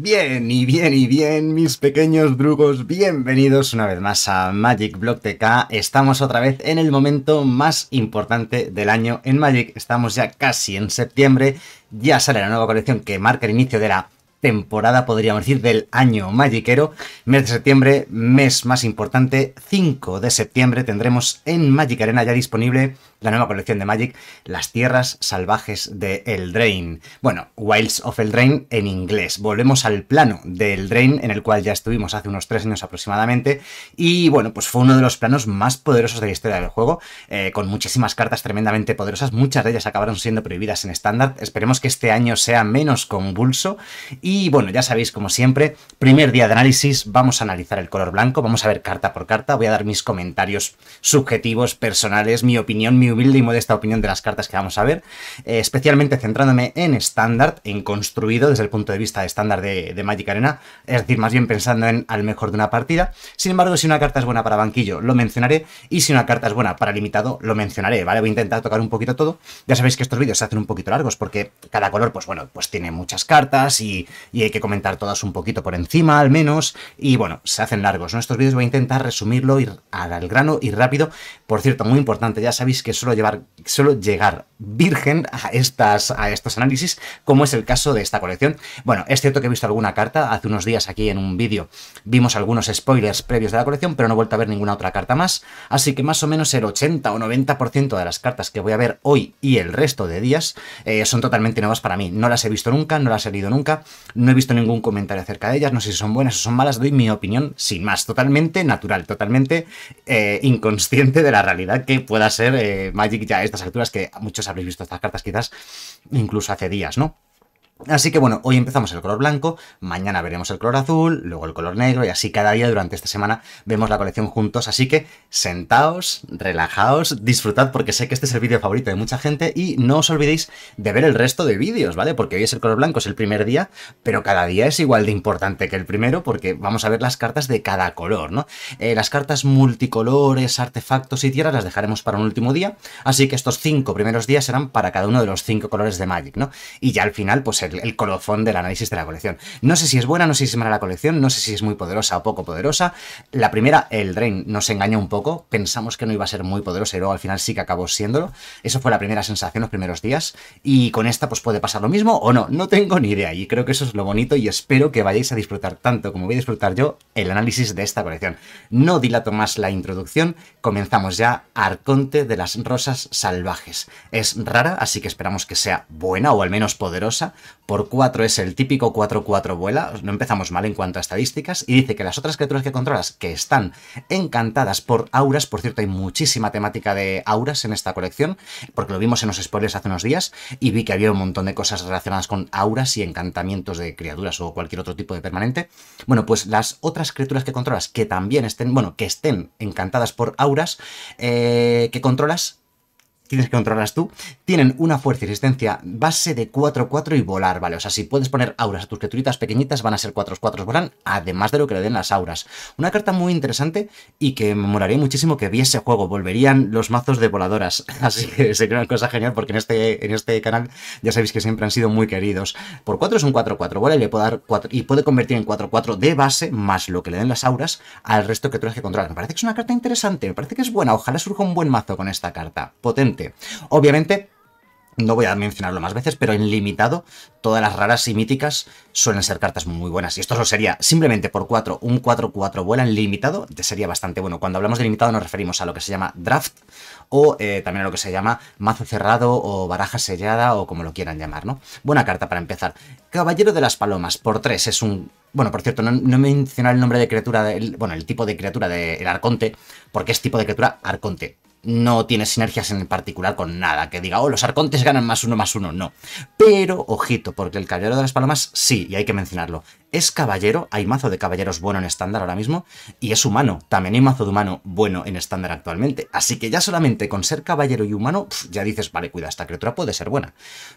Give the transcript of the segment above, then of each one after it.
Bien, y bien, y bien, mis pequeños drugos, bienvenidos una vez más a Magic Block TK. Estamos otra vez en el momento más importante del año en Magic. Estamos ya casi en septiembre, ya sale la nueva colección que marca el inicio de la temporada, podríamos decir, del año magiquero. Mes de septiembre, mes más importante, 5 de septiembre tendremos en Magic Arena ya disponible la nueva colección de Magic, Las Tierras Salvajes de drain Bueno, Wilds of drain en inglés. Volvemos al plano del drain en el cual ya estuvimos hace unos 3 años aproximadamente, y bueno, pues fue uno de los planos más poderosos de la historia del juego, eh, con muchísimas cartas tremendamente poderosas, muchas de ellas acabaron siendo prohibidas en estándar. Esperemos que este año sea menos convulso y y bueno, ya sabéis, como siempre, primer día de análisis, vamos a analizar el color blanco, vamos a ver carta por carta, voy a dar mis comentarios subjetivos, personales, mi opinión, mi humilde y modesta opinión de las cartas que vamos a ver, eh, especialmente centrándome en estándar, en construido desde el punto de vista estándar de, de Magic Arena, es decir, más bien pensando en al mejor de una partida. Sin embargo, si una carta es buena para banquillo, lo mencionaré, y si una carta es buena para limitado, lo mencionaré, ¿vale? Voy a intentar tocar un poquito todo. Ya sabéis que estos vídeos se hacen un poquito largos porque cada color, pues bueno, pues tiene muchas cartas y y hay que comentar todas un poquito por encima al menos y bueno, se hacen largos, nuestros Estos vídeos voy a intentar resumirlo ir al grano y rápido. Por cierto, muy importante, ya sabéis que suelo, llevar, llegar virgen a, estas, a estos análisis, como es el caso de esta colección. Bueno, es cierto que he visto alguna carta, hace unos días aquí en un vídeo vimos algunos spoilers previos de la colección, pero no he vuelto a ver ninguna otra carta más, así que más o menos el 80 o 90% de las cartas que voy a ver hoy y el resto de días eh, son totalmente nuevas para mí. No las he visto nunca, no las he leído nunca, no he visto ningún comentario acerca de ellas, no sé si son buenas o son malas, doy mi opinión sin más, totalmente natural, totalmente eh, inconsciente de la realidad que pueda ser eh, Magic ya a estas alturas, que muchos habréis visto estas cartas quizás incluso hace días, ¿no? Así que bueno, hoy empezamos el color blanco, mañana veremos el color azul, luego el color negro y así cada día durante esta semana vemos la colección juntos. Así que sentaos, relajaos, disfrutad porque sé que este es el vídeo favorito de mucha gente y no os olvidéis de ver el resto de vídeos, ¿vale? Porque hoy es el color blanco, es el primer día, pero cada día es igual de importante que el primero porque vamos a ver las cartas de cada color, ¿no? Eh, las cartas multicolores, artefactos y tierras las dejaremos para un último día, así que estos cinco primeros días serán para cada uno de los cinco colores de Magic, ¿no? Y ya al final pues el, corazón colofón del análisis de la colección. No sé si es buena, no sé si es mala la colección, no sé si es muy poderosa o poco poderosa. La primera, el Drain, nos engañó un poco, pensamos que no iba a ser muy poderosa y luego al final sí que acabó siéndolo. Eso fue la primera sensación los primeros días y con esta pues puede pasar lo mismo o no, no tengo ni idea y creo que eso es lo bonito y espero que vayáis a disfrutar tanto como voy a disfrutar yo el análisis de esta colección. No dilato más la introducción, comenzamos ya Arconte de las Rosas Salvajes. Es rara, así que esperamos que sea buena o al menos poderosa, por 4 es el típico 4-4 vuela, no empezamos mal en cuanto a estadísticas, y dice que las otras criaturas que controlas, que están encantadas por auras, por cierto, hay muchísima temática de auras en esta colección, porque lo vimos en los spoilers hace unos días, y vi que había un montón de cosas relacionadas con auras y encantamientos de criaturas o cualquier otro tipo de permanente. Bueno, pues las otras criaturas que controlas, que también estén, bueno, que estén encantadas por auras, eh, que controlas, Tienes que controlarlas tú, tienen una fuerza y resistencia base de 4-4 y volar, ¿vale? O sea, si puedes poner auras a tus criaturitas pequeñitas, van a ser 4-4 volan, además de lo que le den las auras. Una carta muy interesante y que me molaría muchísimo que viese juego, volverían los mazos de voladoras, así que sería una cosa genial porque en este, en este canal ya sabéis que siempre han sido muy queridos. Por 4 es un 4-4, ¿vale? Y, le puede dar 4, y puede convertir en 4-4 de base más lo que le den las auras al resto que tú que controlar. Me parece que es una carta interesante, me parece que es buena, ojalá surja un buen mazo con esta carta, potente Obviamente, no voy a mencionarlo más veces, pero en limitado, todas las raras y míticas suelen ser cartas muy buenas. Y esto lo sería simplemente por 4, un 4-4 vuela en limitado, te sería bastante bueno. Cuando hablamos de limitado nos referimos a lo que se llama draft o eh, también a lo que se llama mazo cerrado o baraja sellada o como lo quieran llamar, ¿no? Buena carta para empezar. Caballero de las Palomas, por 3, es un... Bueno, por cierto, no, mencionar el nombre de criatura, bueno, el tipo de criatura del arconte, porque es tipo de criatura arconte no tiene sinergias en particular con nada, que diga, oh, los arcontes ganan más uno más uno, no. Pero, ojito, porque el Caballero de las Palomas sí, y hay que mencionarlo, es caballero, hay mazo de caballeros bueno en estándar ahora mismo, y es humano, también hay mazo de humano bueno en estándar actualmente, así que ya solamente con ser caballero y humano, ya dices, vale, cuida, esta criatura puede ser buena.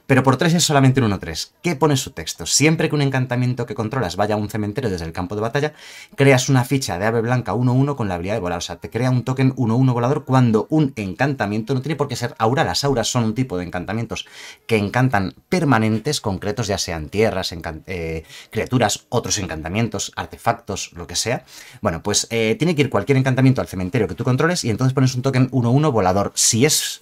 Pero por 3 es solamente un 1-3, ¿qué pone su texto? Siempre que un encantamiento que controlas vaya a un cementerio desde el campo de batalla, creas una ficha de ave blanca 1-1 con la habilidad de volar, o sea, te crea un token 1-1 volador cuando un encantamiento, no tiene por qué ser aura, las auras son un tipo de encantamientos que encantan permanentes, concretos, ya sean tierras, eh, criaturas, otros encantamientos, artefactos, lo que sea. Bueno, pues eh, tiene que ir cualquier encantamiento al cementerio que tú controles y entonces pones un token 1-1 volador. Si es...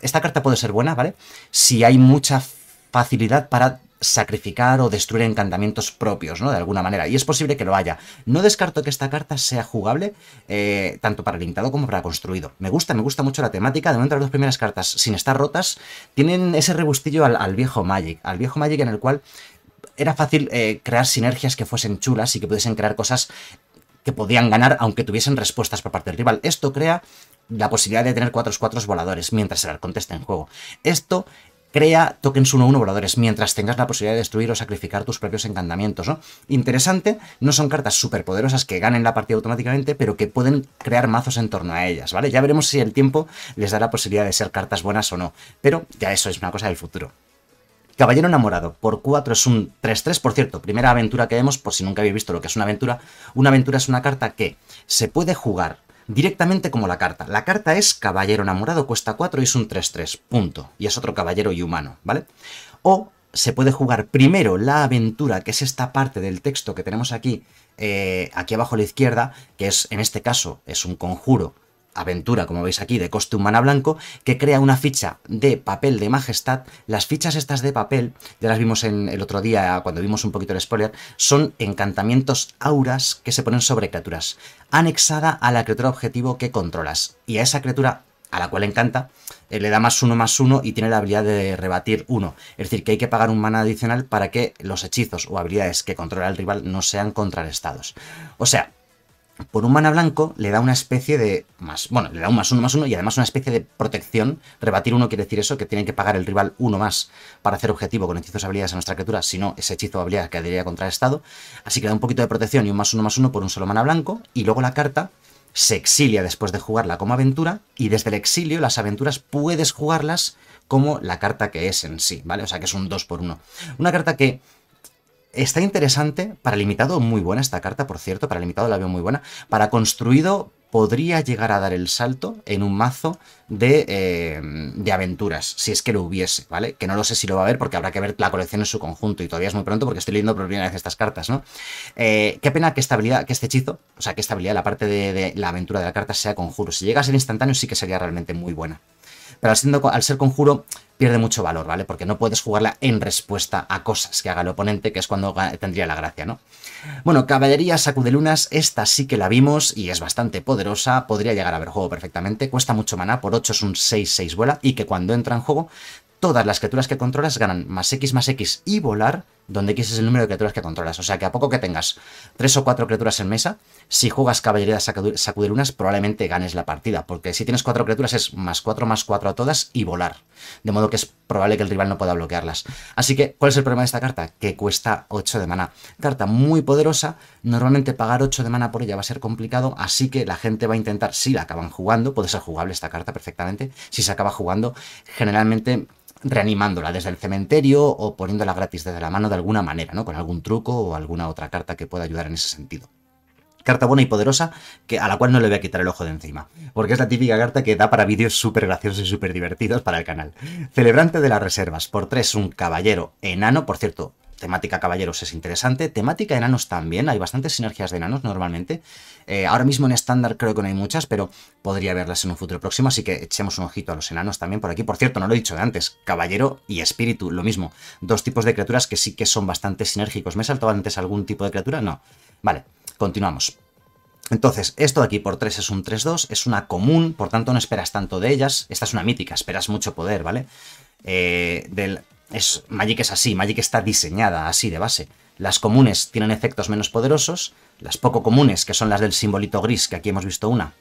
Esta carta puede ser buena, ¿vale? Si hay mucha facilidad para sacrificar o destruir encantamientos propios, ¿no? De alguna manera. Y es posible que lo haya. No descarto que esta carta sea jugable eh, tanto para el limitado como para construido. Me gusta, me gusta mucho la temática. De momento las dos primeras cartas, sin estar rotas, tienen ese rebustillo al, viejo Magic. Al viejo Magic en el cual era fácil eh, crear sinergias que fuesen chulas y que pudiesen crear cosas que podían ganar aunque tuviesen respuestas por parte del rival. Esto crea la posibilidad de tener 4-4 voladores mientras el arconte esté en juego. Esto Crea tokens 1-1 voladores mientras tengas la posibilidad de destruir o sacrificar tus propios encantamientos, ¿no? Interesante, no son cartas súper poderosas que ganen la partida automáticamente, pero que pueden crear mazos en torno a ellas, ¿vale? Ya veremos si el tiempo les da la posibilidad de ser cartas buenas o no, pero ya eso es una cosa del futuro. Caballero enamorado, por 4 es un 3-3, por cierto, primera aventura que vemos, por si nunca habéis visto lo que es una aventura. Una aventura es una carta que se puede jugar directamente como la carta. La carta es caballero enamorado, cuesta 4 y es un 3-3, punto. Y es otro caballero y humano, ¿vale? O se puede jugar primero la aventura, que es esta parte del texto que tenemos aquí, eh, aquí abajo a la izquierda, que es, en este caso, es un conjuro aventura, como veis aquí, de coste mana blanco, que crea una ficha de papel de majestad. Las fichas estas de papel, ya las vimos en el otro día cuando vimos un poquito el spoiler, son encantamientos auras que se ponen sobre criaturas, anexada a la criatura objetivo que controlas. Y a esa criatura a la cual encanta, eh, le da más uno más uno y tiene la habilidad de rebatir uno. Es decir, que hay que pagar un mana adicional para que los hechizos o habilidades que controla el rival no sean contrarrestados. O sea, por un mana blanco le da una especie de más, bueno, le da un más uno más uno y además una especie de protección. Rebatir uno quiere decir eso, que tiene que pagar el rival uno más para hacer objetivo con hechizos habilidades a nuestra criatura, si no, ese hechizo o habilidad quedaría contra el estado. Así que le da un poquito de protección y un más uno más uno por un solo mana blanco y luego la carta se exilia después de jugarla como aventura y desde el exilio las aventuras puedes jugarlas como la carta que es en sí, ¿vale? O sea que es un 2 por 1. Una carta que está interesante. Para limitado, muy buena esta carta, por cierto. Para limitado la veo muy buena. Para construido, podría llegar a dar el salto en un mazo eh, de, aventuras, si es que lo hubiese, ¿vale? Que no lo sé si lo va a haber porque habrá que ver la colección en su conjunto y todavía es muy pronto porque estoy leyendo por primera vez estas cartas, ¿no? Eh, qué pena que esta habilidad, que este hechizo, o sea, que esta habilidad, la parte de, de la aventura de la carta sea conjuro. Si llega a ser instantáneo sí que sería realmente muy buena pero al, ser conjuro pierde mucho valor, ¿vale? Porque no puedes jugarla en respuesta a cosas que haga el oponente, que es cuando tendría la gracia, ¿no? Bueno, Caballería Sacudelunas, esta sí que la vimos y es bastante poderosa, podría llegar a ver juego perfectamente, cuesta mucho maná, por 8 es un 6-6 vuela, y que cuando entra en juego, todas las criaturas que controlas ganan más X más X y volar, donde X es el número de criaturas que controlas. O sea que a poco que tengas tres o cuatro criaturas en mesa, si juegas Caballería de unas, probablemente ganes la partida, porque si tienes cuatro criaturas es más cuatro, más cuatro a todas y volar. De modo que es probable que el rival no pueda bloquearlas. Así que, ¿cuál es el problema de esta carta? Que cuesta 8 de mana. Carta muy poderosa, normalmente pagar 8 de mana por ella va a ser complicado, así que la gente va a intentar, si la acaban jugando, puede ser jugable esta carta perfectamente, si se acaba jugando, generalmente reanimándola desde el cementerio o poniéndola gratis desde la mano de alguna manera, ¿no? Con algún truco o alguna otra carta que pueda ayudar en ese sentido carta buena y poderosa que, a la cual no le voy a quitar el ojo de encima, porque es la típica carta que da para vídeos súper graciosos y súper divertidos para el canal. Celebrante de las reservas, por tres un caballero enano, por cierto, Temática caballeros es interesante. Temática enanos también. Hay bastantes sinergias de enanos normalmente. Eh, ahora mismo en estándar creo que no hay muchas, pero podría haberlas en un futuro próximo. Así que echemos un ojito a los enanos también por aquí. Por cierto, no lo he dicho antes. Caballero y espíritu, lo mismo. Dos tipos de criaturas que sí que son bastante sinérgicos. ¿Me he saltado antes algún tipo de criatura? No. Vale, continuamos. Entonces, esto de aquí por 3 es un 3-2, es una común, por tanto no esperas tanto de ellas. Esta es una mítica, esperas mucho poder, ¿vale? Eh, del es, Magic es así, Magic está diseñada así de base. Las comunes tienen efectos menos poderosos, las poco comunes, que son las del simbolito gris, que aquí hemos visto una,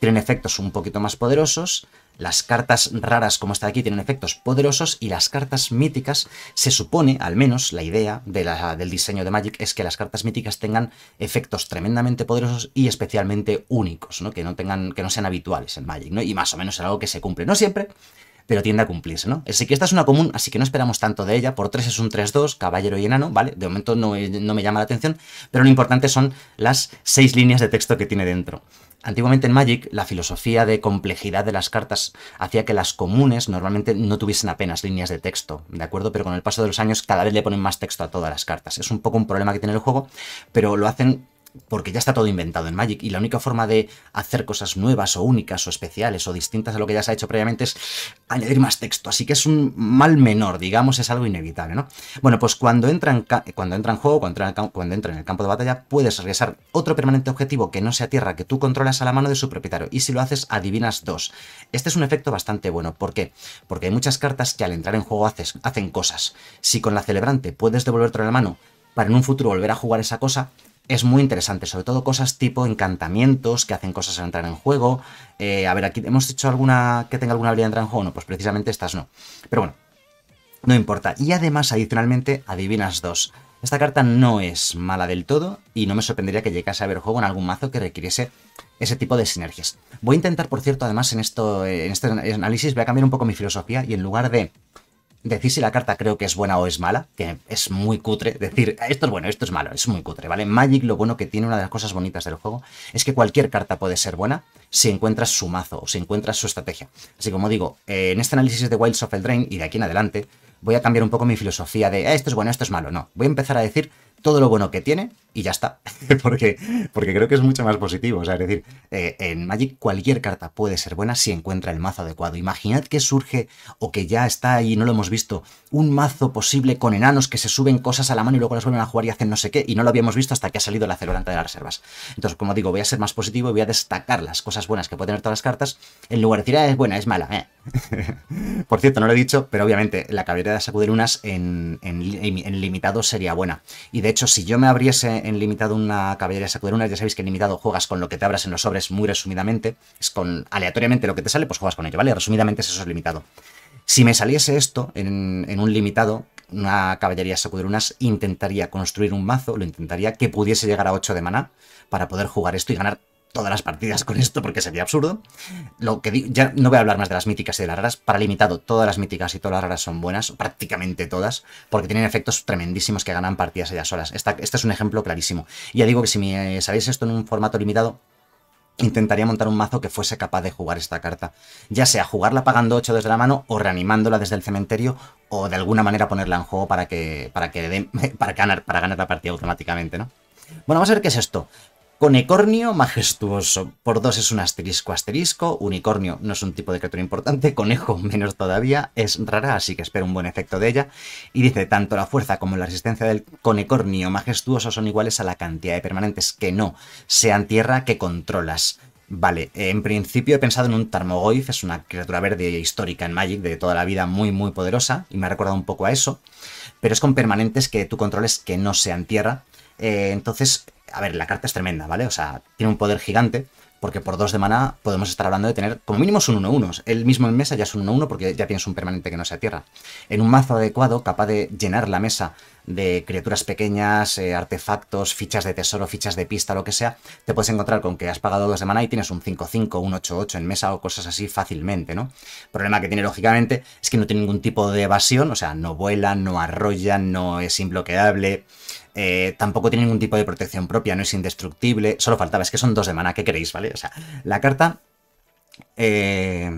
tienen efectos un poquito más poderosos, las cartas raras como esta de aquí tienen efectos poderosos y las cartas míticas se supone, al menos la idea de la, del diseño de Magic es que las cartas míticas tengan efectos tremendamente poderosos y especialmente únicos, ¿no? Que, no tengan, que no sean habituales en Magic, ¿no? y más o menos es algo que se cumple, no siempre, pero tiende a cumplirse, ¿no? Así que esta es una común, así que no esperamos tanto de ella. Por 3 es un 3-2, caballero y enano, ¿vale? De momento no, eh, no me llama la atención, pero lo importante son las seis líneas de texto que tiene dentro. Antiguamente en Magic, la filosofía de complejidad de las cartas hacía que las comunes normalmente no tuviesen apenas líneas de texto, ¿de acuerdo? Pero con el paso de los años cada vez le ponen más texto a todas las cartas. Es un poco un problema que tiene el juego, pero lo hacen porque ya está todo inventado en Magic y la única forma de hacer cosas nuevas o únicas o especiales o distintas a lo que ya se ha hecho previamente es añadir más texto, así que es un mal menor, digamos, es algo inevitable, ¿no? Bueno, pues cuando entran en, cuando juego, cuando entra en, cuando en el campo de batalla, puedes regresar otro permanente objetivo que no sea tierra que tú controlas a la mano de su propietario y si lo haces adivinas dos. Este es un efecto bastante bueno, ¿por qué? Porque hay muchas cartas que al entrar en juego haces, hacen cosas. Si con la celebrante puedes devolverte a la mano para en un futuro volver a jugar esa cosa, es muy interesante, sobre todo cosas tipo encantamientos que hacen cosas al entrar en juego. Eh, a ver, aquí hemos hecho alguna que tenga alguna habilidad de entrar en juego, no, pues precisamente estas no. Pero bueno, no importa. Y además, adicionalmente, adivinas dos. Esta carta no es mala del todo y no me sorprendería que llegase a ver juego en algún mazo que requiriese ese tipo de sinergias. Voy a intentar, por cierto, además en, esto, en este análisis voy a cambiar un poco mi filosofía y en lugar de decir si la carta creo que es buena o es mala, que es muy cutre, decir esto es bueno, esto es malo, es muy cutre, ¿vale? Magic lo bueno que tiene, una de las cosas bonitas del juego, es que cualquier carta puede ser buena si encuentras su mazo o si encuentras su estrategia. Así como digo, eh, en este análisis de Wilds of Drain y de aquí en adelante, voy a cambiar un poco mi filosofía de eh, esto es bueno, esto es malo, no, voy a empezar a decir todo lo bueno que tiene y ya está. porque, porque creo que es mucho más positivo. es decir, eh, en Magic cualquier carta puede ser buena si encuentra el mazo adecuado. Imaginad que surge o que ya está ahí, no lo hemos visto, un mazo posible con enanos que se suben cosas a la mano y luego las vuelven a jugar y hacen no sé qué, y no lo habíamos visto hasta que ha salido la acelerante de las reservas. Entonces, como digo, voy a ser más positivo y voy a destacar las cosas buenas que pueden tener todas las cartas en lugar de decir, ah, es buena, es mala. Eh. Por cierto, no lo he dicho, pero obviamente la caballería de Sacudelunas en, en, en limitado sería buena. Y de de hecho, si yo me abriese en limitado una caballería sacudera ya sabéis que en limitado juegas con lo que te abras en los sobres muy resumidamente. Es con aleatoriamente lo que te sale, pues juegas con ello, ¿vale? Resumidamente eso es limitado. Si me saliese esto en, un limitado, una caballería sacuderunas intentaría construir un mazo, lo intentaría que pudiese llegar a 8 de maná para poder jugar esto y ganar todas las partidas con esto porque sería absurdo. Lo que digo, ya no voy a hablar más de las míticas y de las raras. Para limitado, todas las míticas y todas las raras son buenas, prácticamente todas, porque tienen efectos tremendísimos que ganan partidas ellas solas. este es un ejemplo clarísimo. ya digo que si me sabéis esto en un formato limitado, intentaría montar un mazo que fuese capaz de jugar esta carta. Ya sea jugarla pagando 8 desde la mano o reanimándola desde el cementerio o de alguna manera ponerla en juego para que, para que, para ganar, para ganar la partida automáticamente, ¿no? Bueno, vamos a ver qué es esto. Conecornio majestuoso. Por dos es un asterisco asterisco. Unicornio no es un tipo de criatura importante. Conejo menos todavía. Es rara, así que espero un buen efecto de ella. Y dice, tanto la fuerza como la resistencia del conecornio majestuoso son iguales a la cantidad de permanentes que no sean tierra que controlas. Vale, en principio he pensado en un Tarmogoyf, es una criatura verde e histórica en Magic de toda la vida muy muy poderosa y me ha recordado un poco a eso, pero es con permanentes que tú controles que no sean tierra. Eh, entonces a ver, la carta es tremenda, ¿vale? O sea, tiene un poder gigante, porque por dos de maná podemos estar hablando de tener como mínimo un 1-1. El mismo en mesa ya es un 1-1 porque ya tienes un permanente que no se tierra. En un mazo adecuado, capaz de llenar la mesa de criaturas pequeñas, eh, artefactos, fichas de tesoro, fichas de pista, lo que sea, te puedes encontrar con que has pagado dos de maná y tienes un 5-5, un 8-8 en mesa o cosas así fácilmente, ¿no? problema que tiene lógicamente es que no tiene ningún tipo de evasión, o sea, no vuela, no arrolla, no es imbloqueable, eh, tampoco tiene ningún tipo de protección propia, no es indestructible. Solo faltaba, es que son dos de mana, ¿qué queréis, vale? O sea, la carta... Eh,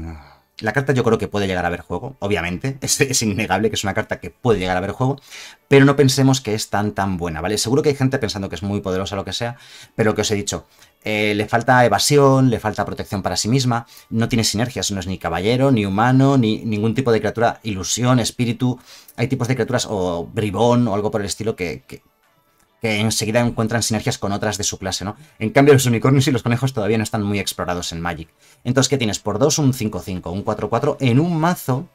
la carta yo creo que puede llegar a ver juego, obviamente, es, innegable que es una carta que puede llegar a ver juego, pero no pensemos que es tan tan buena, ¿vale? Seguro que hay gente pensando que es muy poderosa lo que sea, pero lo que os he dicho, eh, le falta evasión, le falta protección para sí misma, no tiene sinergias, no es ni caballero, ni humano, ni ningún tipo de criatura, ilusión, espíritu, hay tipos de criaturas o bribón o algo por el estilo que que enseguida encuentran sinergias con otras de su clase, ¿no? En cambio, los unicornios y los conejos todavía no están muy explorados en Magic. Entonces, ¿qué tienes? Por 2, un 5-5, un 4-4 en un mazo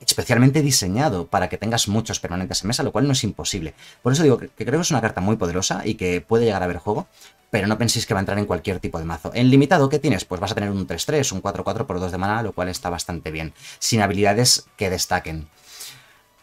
especialmente diseñado para que tengas muchos permanentes en mesa, lo cual no es imposible. Por eso digo que creo que es una carta muy poderosa y que puede llegar a ver juego, pero no penséis que va a entrar en cualquier tipo de mazo. En limitado, ¿qué tienes? Pues vas a tener un 3-3, un 4-4 por 2 de mana, lo cual está bastante bien, sin habilidades que destaquen.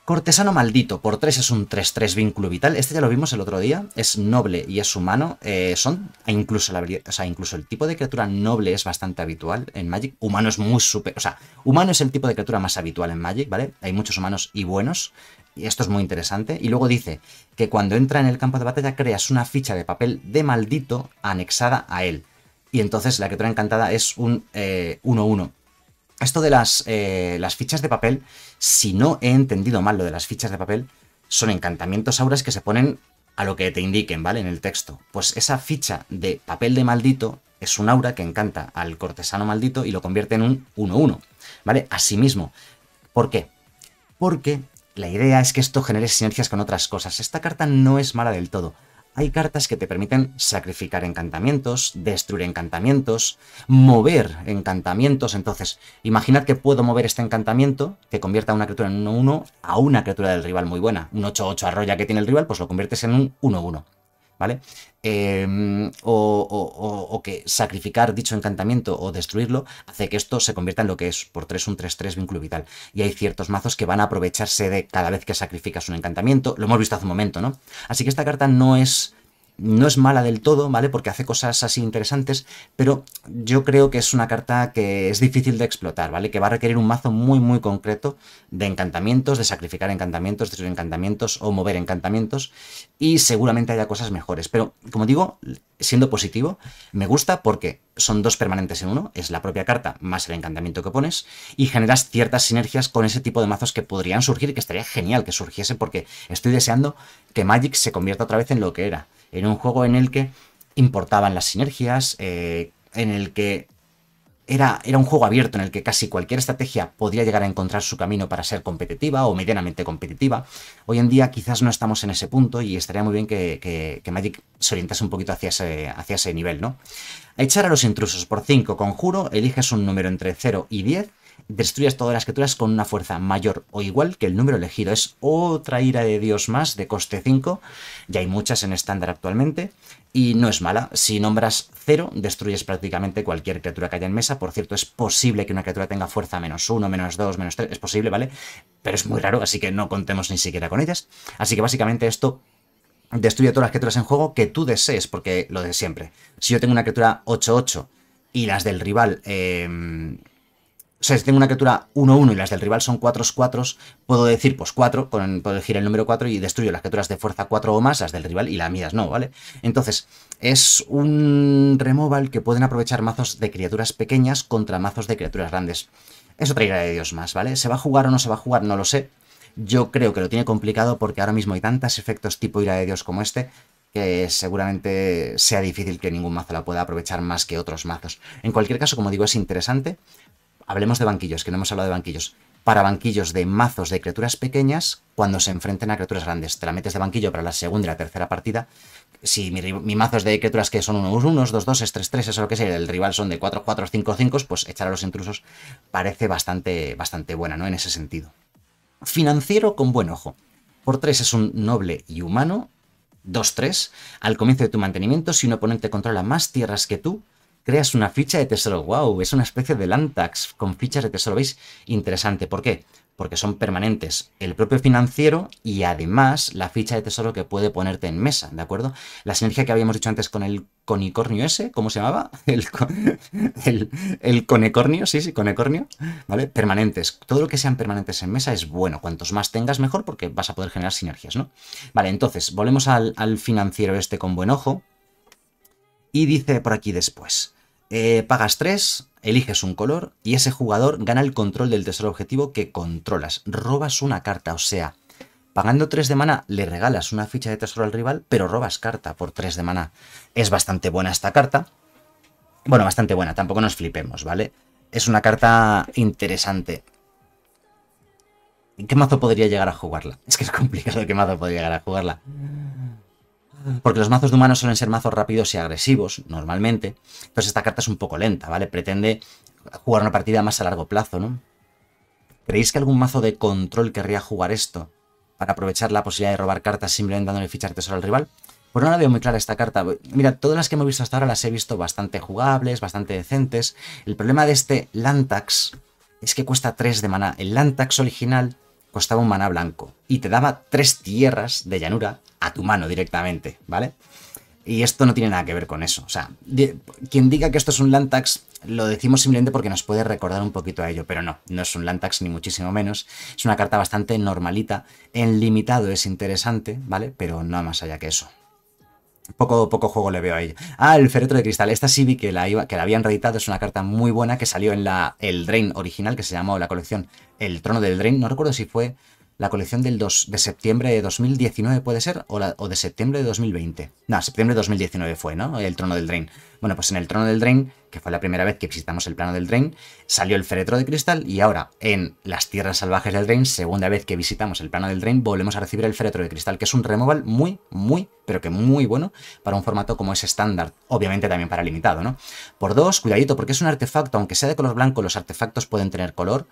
Cortesano maldito, por 3 es un 3-3 vínculo vital. Este ya lo vimos el otro día. Es noble y es humano. Eh, son e incluso, sea, incluso el tipo de criatura noble es bastante habitual en Magic. Humano es muy super... O sea, humano es el tipo de criatura más habitual en Magic, ¿vale? Hay muchos humanos y buenos. Y esto es muy interesante. Y luego dice que cuando entra en el campo de batalla creas una ficha de papel de maldito anexada a él. Y entonces la criatura encantada es un 1-1. Eh, esto de las, eh, las fichas de papel si no he entendido mal lo de las fichas de papel, son encantamientos auras que se ponen a lo que te indiquen, ¿vale? En el texto. Pues esa ficha de papel de maldito es un aura que encanta al cortesano maldito y lo convierte en un 1-1, ¿vale? Asimismo. ¿Por qué? Porque la idea es que esto genere sinergias con otras cosas. Esta carta no es mala del todo. Hay cartas que te permiten sacrificar encantamientos, destruir encantamientos, mover encantamientos. Entonces, imaginad que puedo mover este encantamiento que convierta una criatura en 1-1 a una criatura del rival muy buena. Un 8-8 arroya que tiene el rival, pues lo conviertes en un 1-1. ¿vale? Em, o, o, que sacrificar dicho encantamiento o destruirlo hace que esto se convierta en lo que es por 3 un 3-3 vínculo vital. Y hay ciertos mazos que van a aprovecharse de cada vez que sacrificas un encantamiento. Lo hemos visto hace un momento, ¿no? Así que esta carta no es no es mala del todo, ¿vale? Porque hace cosas así interesantes, pero yo creo que es una carta que es difícil de explotar, ¿vale? Que va a requerir un mazo muy, muy concreto de encantamientos, de sacrificar encantamientos, destruir encantamientos o mover encantamientos, y seguramente haya cosas mejores. Pero, como digo, siendo positivo, me gusta porque son dos permanentes en uno, es la propia carta más el encantamiento que pones, y generas ciertas sinergias con ese tipo de mazos que podrían surgir, que estaría genial que surgiese, porque estoy deseando que Magic se convierta otra vez en lo que era en un juego en el que importaban las sinergias, eh, en el que era, era, un juego abierto en el que casi cualquier estrategia podría llegar a encontrar su camino para ser competitiva o medianamente competitiva. Hoy en día quizás no estamos en ese punto y estaría muy bien que, Magic se orientase un poquito hacia ese, hacia ese nivel, ¿no? A echar a los intrusos por 5 conjuro, eliges un número entre 0 y 10 Destruyes todas las criaturas con una fuerza mayor o igual que el número elegido. Es otra ira de Dios más de coste 5, ya hay muchas en estándar actualmente, y no es mala. Si nombras 0, destruyes prácticamente cualquier criatura que haya en mesa. Por cierto, es posible que una criatura tenga fuerza menos 1, menos 2, menos 3, es posible, ¿vale? Pero es muy raro, así que no contemos ni siquiera con ellas. Así que básicamente esto destruye todas las criaturas en juego que tú desees, porque lo de siempre. Si yo tengo una criatura 8-8 y las del rival... Em, sea, si tengo una criatura 1-1 y las del rival son 4-4, puedo decir, pues 4, con, puedo elegir el número 4 y destruyo las criaturas de fuerza 4 o más, las del rival y las mías no, ¿vale? Entonces, es un removal que pueden aprovechar mazos de criaturas pequeñas contra mazos de criaturas grandes. Es otra ira de Dios más, ¿vale? ¿Se va a jugar o no se va a jugar? No lo sé. Yo creo que lo tiene complicado porque ahora mismo hay tantos efectos tipo ira de Dios como este que seguramente sea difícil que ningún mazo la pueda aprovechar más que otros mazos. En cualquier caso, como digo, es interesante hablemos de banquillos, que no hemos hablado de banquillos, para banquillos de mazos de criaturas pequeñas cuando se enfrenten a criaturas grandes. Te la metes de banquillo para la segunda y la tercera partida. Si mi, mazo de criaturas que son unos unos, dos es tres tres, es lo que sea, el rival son de 4, 4, 5, cinco, pues echar a los intrusos parece bastante, bastante buena, ¿no? En ese sentido. Financiero con buen ojo. Por 3 es un noble y humano. 2-3. Al comienzo de tu mantenimiento, si un oponente controla más tierras que tú, creas una ficha de tesoro. ¡Wow! Es una especie de Lantax con fichas de tesoro. ¿Veis? Interesante. ¿Por qué? Porque son permanentes el propio financiero y además la ficha de tesoro que puede ponerte en mesa, ¿de acuerdo? La sinergia que habíamos dicho antes con el conicornio ese, ¿cómo se llamaba? El, el, conecornio, sí, sí, conecornio, ¿vale? Permanentes. Todo lo que sean permanentes en mesa es bueno. Cuantos más tengas, mejor, porque vas a poder generar sinergias, ¿no? Vale, entonces, volvemos al financiero este con buen ojo. Y dice por aquí después. Eh, pagas 3, eliges un color y ese jugador gana el control del tesoro objetivo que controlas. Robas una carta, o sea, pagando 3 de mana le regalas una ficha de tesoro al rival, pero robas carta por 3 de mana Es bastante buena esta carta. Bueno, bastante buena, tampoco nos flipemos, ¿vale? Es una carta interesante. ¿Qué mazo podría llegar a jugarla? Es que es complicado qué mazo podría llegar a jugarla porque los mazos de humanos suelen ser mazos rápidos y agresivos, normalmente. Entonces esta carta es un poco lenta, ¿vale? Pretende jugar una partida más a largo plazo, ¿no? ¿Creéis que algún mazo de control querría jugar esto para aprovechar la posibilidad de robar cartas simplemente dándole fichar tesoro al rival? Por pues no la veo muy clara esta carta. Mira, todas las que hemos visto hasta ahora las he visto bastante jugables, bastante decentes. El problema de este Lantax es que cuesta 3 de maná. El Lantax original costaba un maná blanco y te daba tres tierras de llanura a tu mano directamente, ¿vale? Y esto no tiene nada que ver con eso. O sea, quien diga que esto es un Lantax, lo decimos simplemente porque nos puede recordar un poquito a ello, pero no, no es un Lantax ni muchísimo menos. Es una carta bastante normalita. En limitado es interesante, ¿vale? Pero no más allá que eso poco, poco juego le veo ahí. Ah, el feretro de cristal. Esta sí que la, que la habían reeditado. Es una carta muy buena que salió en la, el Drain original, que se llamó la colección El Trono del Drain. No recuerdo si fue la colección del de septiembre de 2019, puede ser, o, o de septiembre de 2020. No, septiembre de 2019 fue, ¿no? El Trono del Drain. Bueno, pues en el trono del Drain, que fue la primera vez que visitamos el plano del Drain, salió el féretro de cristal y ahora en las tierras salvajes del Drain, segunda vez que visitamos el plano del Drain, volvemos a recibir el féretro de cristal, que es un removal muy, muy, pero que muy bueno para un formato como es estándar, obviamente también para limitado, ¿no? Por dos, cuidadito, porque es un artefacto, aunque sea de color blanco, los artefactos pueden tener color.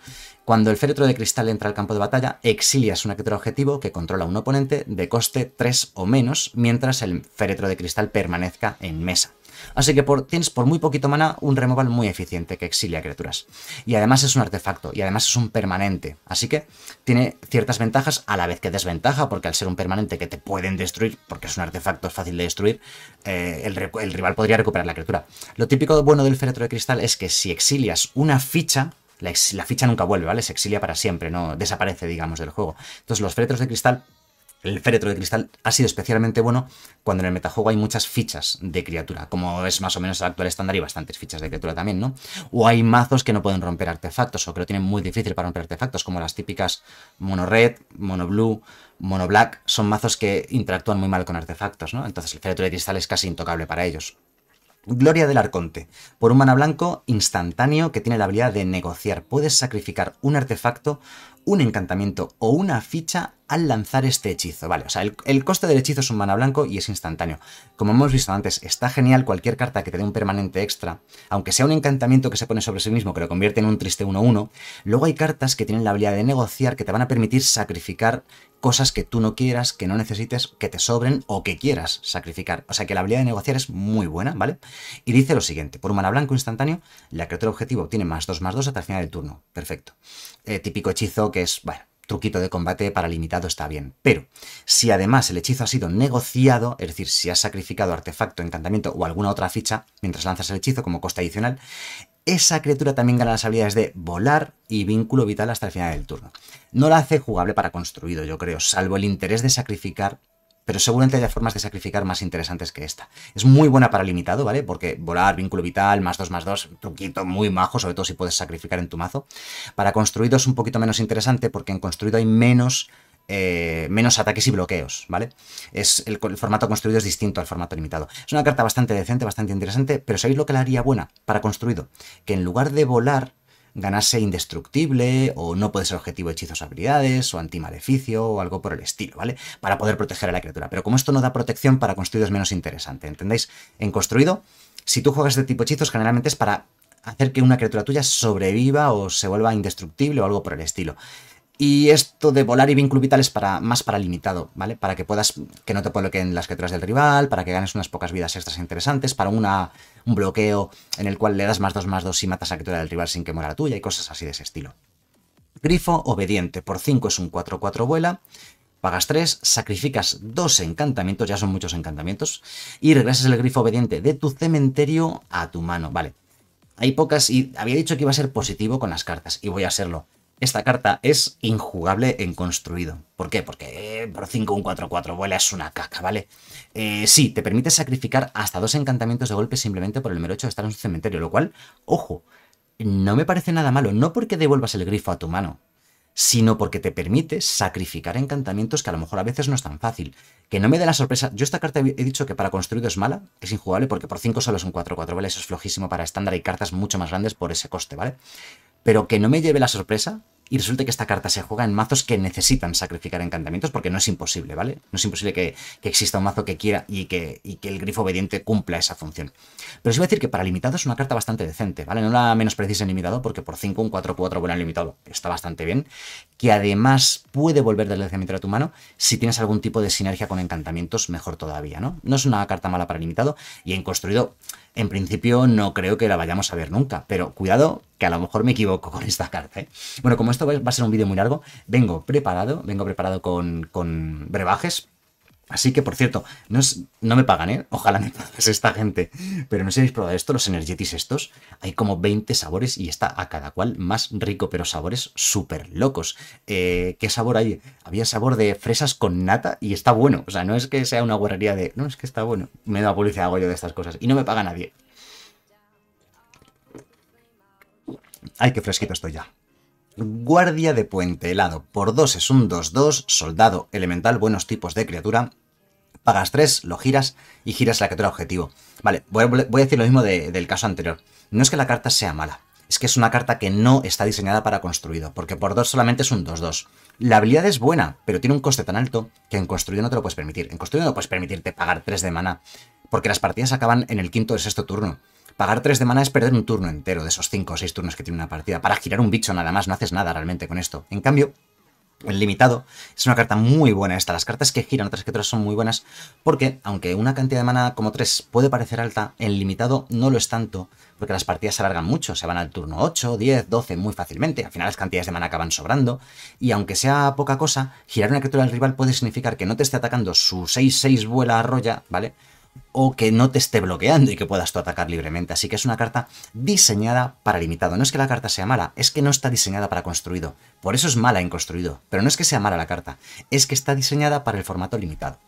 Cuando el féretro de cristal entra al campo de batalla, exilias un criatura objetivo que controla un oponente de coste 3 o menos, mientras el féretro de cristal permanezca en mesa. Así que por, tienes por muy poquito mana un removal muy eficiente que exilia criaturas. Y además es un artefacto, y además es un permanente. Así que tiene ciertas ventajas a la vez que desventaja, porque al ser un permanente que te pueden destruir, porque es un artefacto fácil de destruir, eh, el, rival podría recuperar la criatura. Lo típico bueno del féretro de cristal es que si exilias una ficha, la, ficha nunca vuelve, ¿vale? Se exilia para siempre, no desaparece, digamos, del juego. Entonces los féretros de cristal el féretro de cristal ha sido especialmente bueno cuando en el metajuego hay muchas fichas de criatura, como es más o menos el actual estándar y bastantes fichas de criatura también, ¿no? O hay mazos que no pueden romper artefactos o que lo tienen muy difícil para romper artefactos, como las típicas mono red, mono blue, mono black, son mazos que interactúan muy mal con artefactos, ¿no? Entonces el féretro de cristal es casi intocable para ellos. Gloria del Arconte. Por un mana blanco instantáneo que tiene la habilidad de negociar. Puedes sacrificar un artefacto, un encantamiento o una ficha al lanzar este hechizo. Vale, o sea, el, coste del hechizo es un mana blanco y es instantáneo. Como hemos visto antes, está genial cualquier carta que te dé un permanente extra, aunque sea un encantamiento que se pone sobre sí mismo que lo convierte en un triste 1-1. Luego hay cartas que tienen la habilidad de negociar que te van a permitir sacrificar cosas que tú no quieras, que no necesites, que te sobren o que quieras sacrificar. O sea que la habilidad de negociar es muy buena, ¿vale? Y dice lo siguiente, por un mana blanco instantáneo, la criatura objetivo tiene más 2 más 2 hasta el final del turno. Perfecto. Eh, típico hechizo que es, bueno, truquito de combate para limitado está bien. Pero si además el hechizo ha sido negociado, es decir, si has sacrificado artefacto, encantamiento o alguna otra ficha mientras lanzas el hechizo como costa adicional, esa criatura también gana las habilidades de volar y vínculo vital hasta el final del turno. No la hace jugable para construido, yo creo, salvo el interés de sacrificar pero seguramente haya formas de sacrificar más interesantes que esta. Es muy buena para limitado, ¿vale? Porque volar, vínculo vital, más 2, más 2, truquito muy majo, sobre todo si puedes sacrificar en tu mazo. Para construido es un poquito menos interesante porque en construido hay menos... Eh, menos ataques y bloqueos, ¿vale? Es el, el, formato construido es distinto al formato limitado. Es una carta bastante decente, bastante interesante, pero ¿sabéis lo que la haría buena para construido? Que en lugar de volar, ganarse indestructible o no puede ser objetivo de hechizos habilidades o antimaleficio o algo por el estilo, ¿vale? Para poder proteger a la criatura. Pero como esto no da protección, para construidos menos interesante, ¿entendéis? En construido, si tú juegas este de tipo hechizos, generalmente es para hacer que una criatura tuya sobreviva o se vuelva indestructible o algo por el estilo. Y esto de volar y vínculo vital es para, más para limitado, ¿vale? Para que puedas, que no te bloqueen las criaturas del rival, para que ganes unas pocas vidas extras interesantes, para una, un bloqueo en el cual le das más 2 más 2 y matas a la criatura del rival sin que muera la tuya y cosas así de ese estilo. Grifo obediente, por 5 es un 4-4 vuela, pagas 3, sacrificas 2 encantamientos, ya son muchos encantamientos, y regresas el grifo obediente de tu cementerio a tu mano, ¿vale? Hay pocas y había dicho que iba a ser positivo con las cartas, y voy a serlo. Esta carta es injugable en construido. ¿Por qué? Porque eh, por 5 un 4-4 vuela es una caca, ¿vale? Eh, sí, te permite sacrificar hasta dos encantamientos de golpe simplemente por el mero hecho de estar en su cementerio, lo cual, ojo, no me parece nada malo, no porque devuelvas el grifo a tu mano, sino porque te permite sacrificar encantamientos que a lo mejor a veces no es tan fácil. Que no me dé la sorpresa. Yo esta carta he dicho que para construido es mala, es injugable porque por 5 solo es un 4-4, ¿vale? Eso es flojísimo para estándar y cartas mucho más grandes por ese coste, ¿vale? pero que no me lleve la sorpresa y resulte que esta carta se juega en mazos que necesitan sacrificar encantamientos, porque no es imposible, ¿vale? No es imposible que, exista un mazo que quiera y que, que, el grifo obediente cumpla esa función. Pero os voy a decir que para limitado es una carta bastante decente, ¿vale? No la menos precisa en limitado, porque por 5 un 4-4 bueno en limitado está bastante bien. Que además puede volver del encantamiento a tu mano si tienes algún tipo de sinergia con encantamientos, mejor todavía, ¿no? No es una carta mala para limitado y en construido en principio no creo que la vayamos a ver nunca, pero cuidado que a lo mejor me equivoco con esta carta. ¿eh? Bueno, como esto va a ser un vídeo muy largo, vengo preparado, vengo preparado con, con brebajes Así que, por cierto, no, no me pagan, ¿eh? Ojalá me pagas esta gente. Pero no sé si habéis probado esto, los energetis estos. Hay como 20 sabores y está a cada cual más rico, pero sabores súper locos. Eh, ¿Qué sabor hay? Había sabor de fresas con nata y está bueno. O sea, no es que sea una guarrería de... No, es que está bueno. Me da publicidad, hago yo de estas cosas. Y no me paga nadie. Ay, qué fresquito estoy ya. Guardia de puente helado. Por dos es un 2-2. Soldado elemental, buenos tipos de criatura pagas 3, lo giras y giras la criatura objetivo. Vale, voy a, decir lo mismo del caso anterior. No es que la carta sea mala, es que es una carta que no está diseñada para construido, porque por 2 solamente es un 2-2. La habilidad es buena, pero tiene un coste tan alto que en construido no te lo puedes permitir. En construido no puedes permitirte pagar 3 de mana, porque las partidas acaban en el quinto o sexto turno. Pagar 3 de mana es perder un turno entero de esos 5 o 6 turnos que tiene una partida. Para girar un bicho nada más, no haces nada realmente con esto. En cambio, el limitado. Es una carta muy buena esta. Las cartas que giran, otras criaturas son muy buenas, porque aunque una cantidad de mana como 3 puede parecer alta, el limitado no lo es tanto, porque las partidas se alargan mucho, se van al turno 8, 10, 12 muy fácilmente. Al final las cantidades de mana acaban sobrando, y aunque sea poca cosa, girar una criatura del rival puede significar que no te esté atacando su 6-6 vuela arroya, ¿vale? o que no te esté bloqueando y que puedas tú atacar libremente. Así que es una carta diseñada para limitado. No es que la carta sea mala, es que no está diseñada para construido. Por eso es mala en construido. Pero no es que sea mala la carta, es que está diseñada para el formato limitado.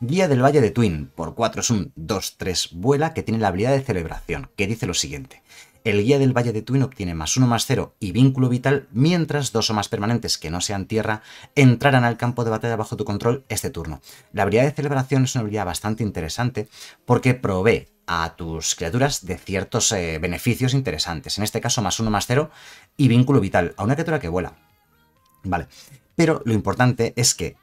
Guía del Valle de Twin, por 4 es un 2-3 vuela que tiene la habilidad de celebración, que dice lo siguiente el guía del Valle de Twin obtiene más uno más cero y vínculo vital, mientras dos o más permanentes que no sean tierra entrarán al campo de batalla bajo tu control este turno. La habilidad de celebración es una habilidad bastante interesante porque provee a tus criaturas de ciertos eh, beneficios interesantes. En este caso, más uno más cero y vínculo vital a una criatura que vuela. Vale. Pero lo importante es que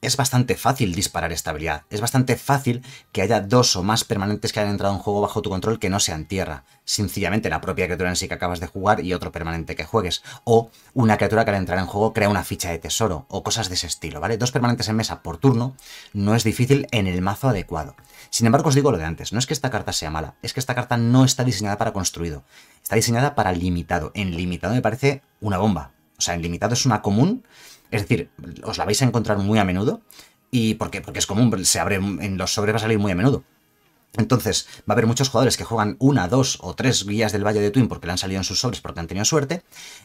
es bastante fácil disparar esta habilidad. Es bastante fácil que haya dos o más permanentes que hayan entrado en juego bajo tu control que no sean tierra. Sencillamente la propia criatura en sí que acabas de jugar y otro permanente que juegues. O una criatura que al entrar en juego crea una ficha de tesoro o cosas de ese estilo, ¿vale? Dos permanentes en mesa por turno no es difícil en el mazo adecuado. Sin embargo, os digo lo de antes, no es que esta carta sea mala, es que esta carta no está diseñada para construido. Está diseñada para limitado. En limitado me parece una bomba. O sea, en limitado es una común es decir, os la vais a encontrar muy a menudo. ¿Y por qué? Porque es común, se abre en los sobres va a salir muy a menudo. Entonces, va a haber muchos jugadores que juegan una, dos o tres guías del Valle de Twin porque le han salido en sus sobres porque han tenido suerte.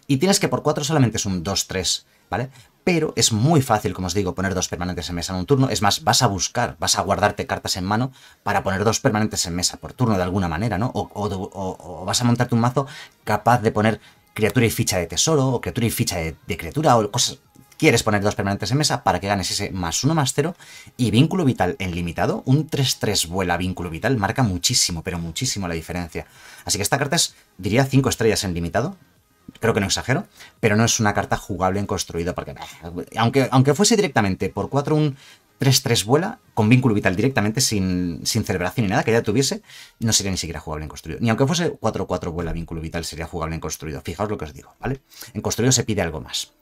Y tienes que por cuatro solamente es un 2-3, ¿vale? Pero es muy fácil, como os digo, poner dos permanentes en mesa en un turno. Es más, vas a buscar, vas a guardarte cartas en mano para poner dos permanentes en mesa por turno de alguna manera, ¿no? O, vas a montarte un mazo capaz de poner criatura y ficha de tesoro, o criatura y ficha de criatura, o cosas, Quieres poner dos permanentes en mesa para que ganes ese más uno más cero y vínculo vital en limitado. Un 3-3 vuela vínculo vital, marca muchísimo, pero muchísimo la diferencia. Así que esta carta es, diría, 5 estrellas en limitado, creo que no exagero, pero no es una carta jugable en construido, porque aunque, aunque fuese directamente por 4 un 3-3 vuela, con vínculo vital directamente, sin, sin celebración ni nada, que ya tuviese, no sería ni siquiera jugable en construido. Ni aunque fuese 4-4 vuela vínculo vital, sería jugable en construido. Fijaos lo que os digo, ¿vale? En construido se pide algo más.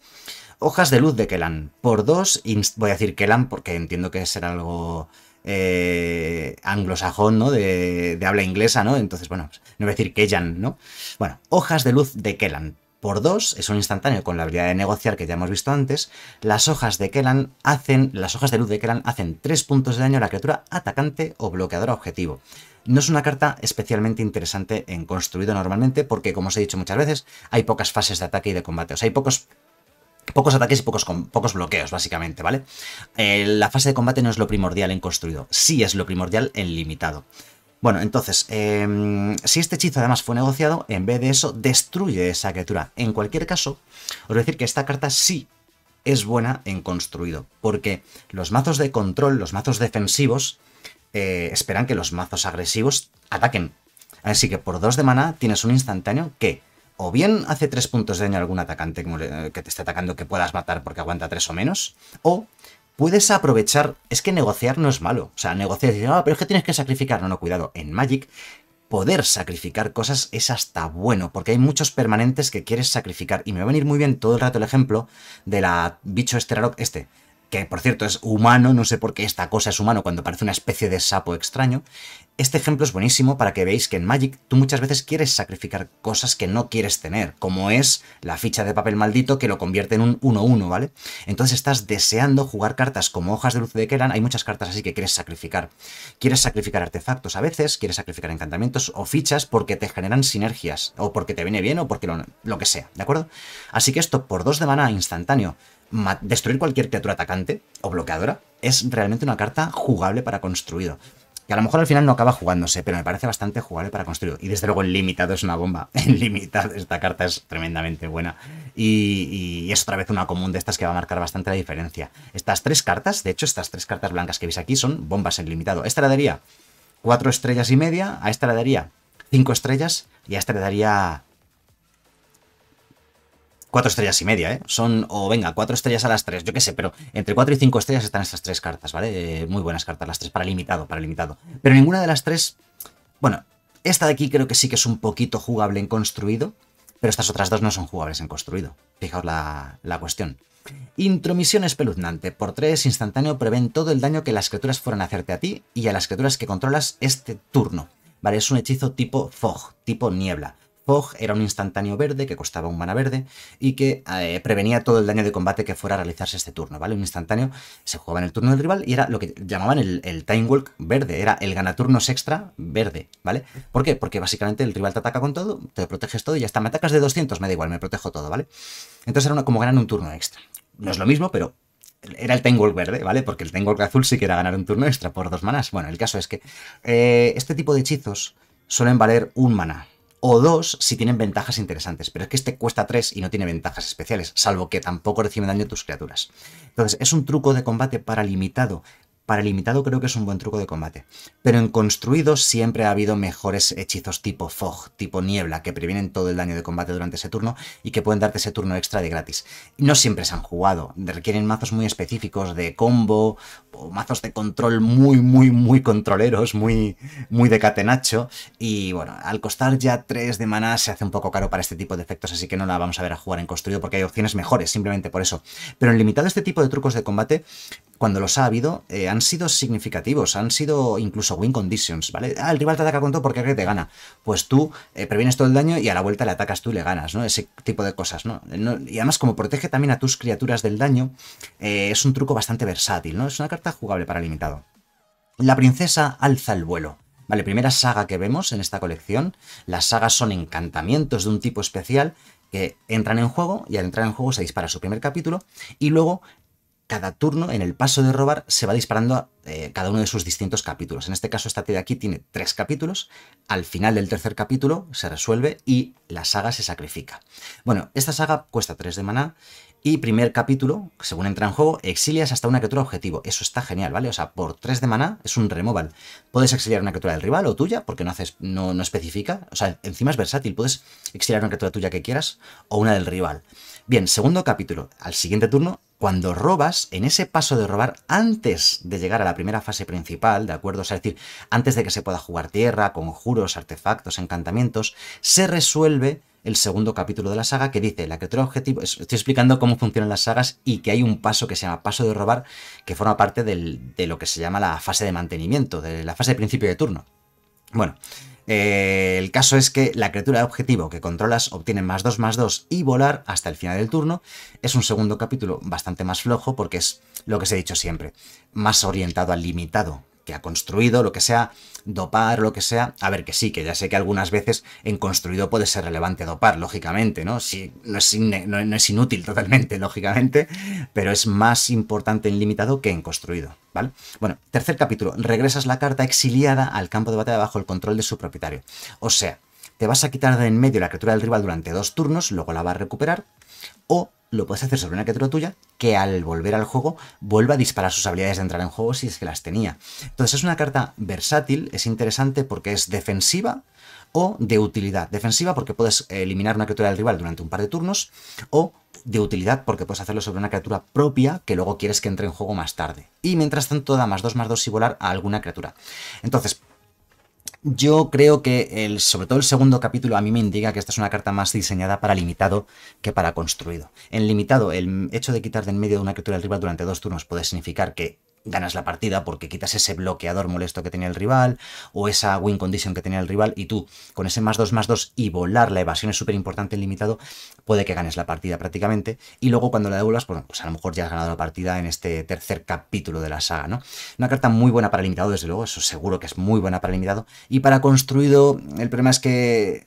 Hojas de luz de Kelan. Por dos, voy a decir Kelan porque entiendo que será algo eh, anglosajón, ¿no? De, habla inglesa, ¿no? Entonces, bueno, pues, no voy a decir Kellan, ¿no? Bueno, hojas de luz de Kelan. Por dos, es un instantáneo con la habilidad de negociar que ya hemos visto antes. Las hojas de Kelan hacen, las hojas de luz de Kelan hacen 3 puntos de daño a la criatura atacante o bloqueadora objetivo. No es una carta especialmente interesante en construido normalmente porque, como os he dicho muchas veces, hay pocas fases de ataque y de combate. O sea, hay pocos Pocos ataques y pocos, pocos bloqueos, básicamente, ¿vale? Eh, la fase de combate no es lo primordial en construido, sí es lo primordial en limitado. Bueno, entonces, em, si este hechizo además fue negociado, en vez de eso, destruye esa criatura. En cualquier caso, os voy a decir que esta carta sí es buena en construido, porque los mazos de control, los mazos defensivos, eh, esperan que los mazos agresivos ataquen. Así que por dos de maná tienes un instantáneo que o bien hace 3 puntos de daño a algún atacante que te esté atacando que puedas matar porque aguanta 3 o menos, o puedes aprovechar, es que negociar no es malo, o sea, negociar y ah, pero es que tienes que sacrificar, no, no, cuidado, en Magic poder sacrificar cosas es hasta bueno, porque hay muchos permanentes que quieres sacrificar, y me va a venir muy bien todo el rato el ejemplo de la bicho este este, que por cierto es humano, no sé por qué esta cosa es humano cuando parece una especie de sapo extraño. Este ejemplo es buenísimo para que veáis que en Magic tú muchas veces quieres sacrificar cosas que no quieres tener, como es la ficha de papel maldito que lo convierte en un 1-1, ¿vale? Entonces estás deseando jugar cartas como hojas de luz de Keran, hay muchas cartas así que quieres sacrificar. Quieres sacrificar artefactos a veces, quieres sacrificar encantamientos o fichas porque te generan sinergias, o porque te viene bien, o porque lo, lo que sea, ¿de acuerdo? Así que esto por 2 de mana instantáneo destruir cualquier criatura atacante o bloqueadora es realmente una carta jugable para construido. Que a lo mejor al final no acaba jugándose, pero me parece bastante jugable para construido. Y desde luego en limitado es una bomba. En limitado esta carta es tremendamente buena. Y, es otra vez una común de estas que va a marcar bastante la diferencia. Estas tres cartas, de hecho estas tres cartas blancas que veis aquí son bombas en limitado. Esta le daría cuatro estrellas y media, a esta le daría cinco estrellas y a esta le daría cuatro estrellas y media, ¿eh? Son, o venga, cuatro estrellas a las tres, yo qué sé, pero entre cuatro y cinco estrellas están estas tres cartas, ¿vale? Eh, muy buenas cartas, las tres para limitado, para limitado. Pero ninguna de las tres, bueno, esta de aquí creo que sí que es un poquito jugable en construido, pero estas otras dos no son jugables en construido. Fijaos la, la cuestión. Intromisión espeluznante. Por tres instantáneo prevén todo el daño que las criaturas fueran a hacerte a ti y a las criaturas que controlas este turno. Vale, es un hechizo tipo fog, tipo niebla. Fog era un instantáneo verde que costaba un mana verde y que eh, prevenía todo el daño de combate que fuera a realizarse este turno, ¿vale? Un instantáneo se jugaba en el turno del rival y era lo que llamaban el, el Time Walk verde, era el ganaturnos extra verde, ¿vale? ¿Por qué? Porque básicamente el rival te ataca con todo, te proteges todo y ya está. Me atacas de 200, me da igual, me protejo todo, ¿vale? Entonces era como ganar un turno extra. No es lo mismo, pero era el Time Walk verde, ¿vale? Porque el Time azul sí que era ganar un turno extra por dos manas. Bueno, el caso es que eh, este tipo de hechizos suelen valer un mana o dos si tienen ventajas interesantes, pero es que este cuesta tres y no tiene ventajas especiales, salvo que tampoco recibe daño tus criaturas. Entonces, es un truco de combate para limitado para limitado creo que es un buen truco de combate. Pero en construido siempre ha habido mejores hechizos tipo fog, tipo niebla, que previenen todo el daño de combate durante ese turno y que pueden darte ese turno extra de gratis. No siempre se han jugado, requieren mazos muy específicos de combo o mazos de control muy, muy, muy controleros, muy, muy de catenacho. Y bueno, al costar ya 3 de maná se hace un poco caro para este tipo de efectos, así que no la vamos a ver a jugar en construido porque hay opciones mejores, simplemente por eso. Pero en limitado este tipo de trucos de combate cuando los ha habido, eh, han sido significativos, han sido incluso win conditions, ¿vale? Ah, el rival te ataca con todo porque cree te gana. Pues tú eh, previenes todo el daño y a la vuelta le atacas tú y le ganas, ¿no? Ese tipo de cosas, ¿no? Eh, y además, como protege también a tus criaturas del daño, es un truco bastante versátil, ¿no? Es una carta jugable para limitado. La princesa alza el vuelo. Vale, primera saga que vemos en esta colección. Las sagas son encantamientos de un tipo especial que entran en juego y al entrar en juego se dispara su primer capítulo y luego cada turno, en el paso de robar, se va disparando eh, cada uno de sus distintos capítulos. En este caso, esta de aquí tiene tres capítulos. Al final del tercer capítulo se resuelve y la saga se sacrifica. Bueno, esta saga cuesta 3 de maná y primer capítulo, según entra en juego, exilias hasta una criatura objetivo. Eso está genial, ¿vale? O sea, por 3 de maná es un removal. Puedes exiliar una criatura del rival o tuya, porque no, haces, no, no especifica. O sea, encima es versátil. Puedes exiliar una criatura tuya que quieras o una del rival. Bien, segundo capítulo. Al siguiente turno, cuando robas, en ese paso de robar, antes de llegar a la primera fase principal, ¿de acuerdo? O es decir, antes de que se pueda jugar tierra, conjuros, artefactos, encantamientos, se resuelve el segundo capítulo de la saga que dice la criatura objetivo. Estoy explicando cómo funcionan las sagas y que hay un paso que se llama paso de robar que forma parte de lo que se llama la fase de mantenimiento, de la fase de principio de turno. Bueno, eh, el caso es que la criatura de objetivo que controlas obtiene más 2 más 2 y volar hasta el final del turno. Es un segundo capítulo bastante más flojo porque es lo que se ha dicho siempre, más orientado al limitado que ha construido, lo que sea, dopar, lo que sea. A ver, que sí, que ya sé que algunas veces en construido puede ser relevante dopar, lógicamente, ¿no? si no, es no, es inútil totalmente, lógicamente, pero es más importante en limitado que en construido, ¿vale? Bueno, tercer capítulo. Regresas la carta exiliada al campo de batalla bajo el control de su propietario. O sea, te vas a quitar de en medio la criatura del rival durante dos turnos, luego la vas a recuperar, o lo puedes hacer sobre una criatura tuya que al volver al juego vuelva a disparar sus habilidades de entrar en juego si es que las tenía. Entonces es una carta versátil, es interesante porque es defensiva o de utilidad. Defensiva porque puedes eliminar una criatura del rival durante un par de turnos o de utilidad porque puedes hacerlo sobre una criatura propia que luego quieres que entre en juego más tarde. Y mientras tanto da más 2 más 2 y volar a alguna criatura. Entonces, yo creo que el, sobre todo el segundo capítulo a mí me indica que esta es una carta más diseñada para limitado que para construido. En limitado, el hecho de quitar de en medio de una criatura del rival durante dos turnos puede significar que ganas la partida porque quitas ese bloqueador molesto que tenía el rival o esa win condition que tenía el rival y tú con ese más 2 más 2 y volar la evasión es súper importante en limitado puede que ganes la partida prácticamente y luego cuando la devuelvas bueno, pues a lo mejor ya has ganado la partida en este tercer capítulo de la saga ¿no? una carta muy buena para limitado desde luego eso seguro que es muy buena para limitado y para construido el problema es que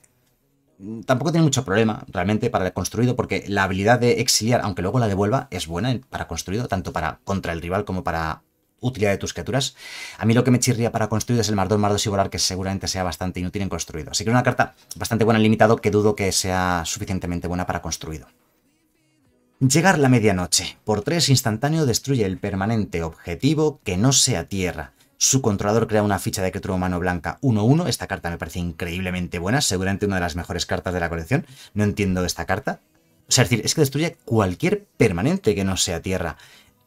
mm, tampoco tiene mucho problema realmente para el construido, porque la habilidad de exiliar, aunque luego la devuelva, es buena para construido, tanto para contra el rival como para utilidad de tus criaturas. A mí lo que me chirría para construir es el Mardón, Mardos y Volar, que seguramente sea bastante inútil en construido. Así que una carta bastante buena en limitado que dudo que sea suficientemente buena para construido. Llegar la medianoche. Por 3 instantáneo destruye el permanente objetivo que no sea tierra. Su controlador crea una ficha de criatura humano blanca 1-1. Esta carta me parece increíblemente buena, seguramente una de las mejores cartas de la colección. No entiendo esta carta. O sea, es decir, es que destruye cualquier permanente que no sea tierra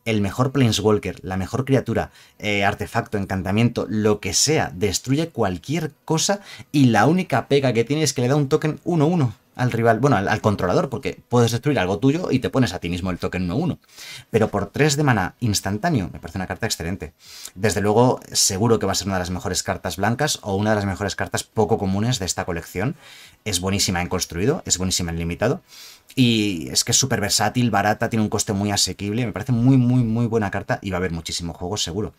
el mejor Planeswalker, la mejor criatura, eh, artefacto, encantamiento, lo que sea, destruye cualquier cosa y la única pega que tiene es que le da un token 1-1 al rival, bueno, al, al, controlador, porque puedes destruir algo tuyo y te pones a ti mismo el token 1-1. Pero por 3 de mana instantáneo, me parece una carta excelente. Desde luego, seguro que va a ser una de las mejores cartas blancas o una de las mejores cartas poco comunes de esta colección. Es buenísima en construido, es buenísima en limitado. Y es que es súper versátil, barata, tiene un coste muy asequible. Me parece muy, muy, muy buena carta y va a haber muchísimos juegos seguro.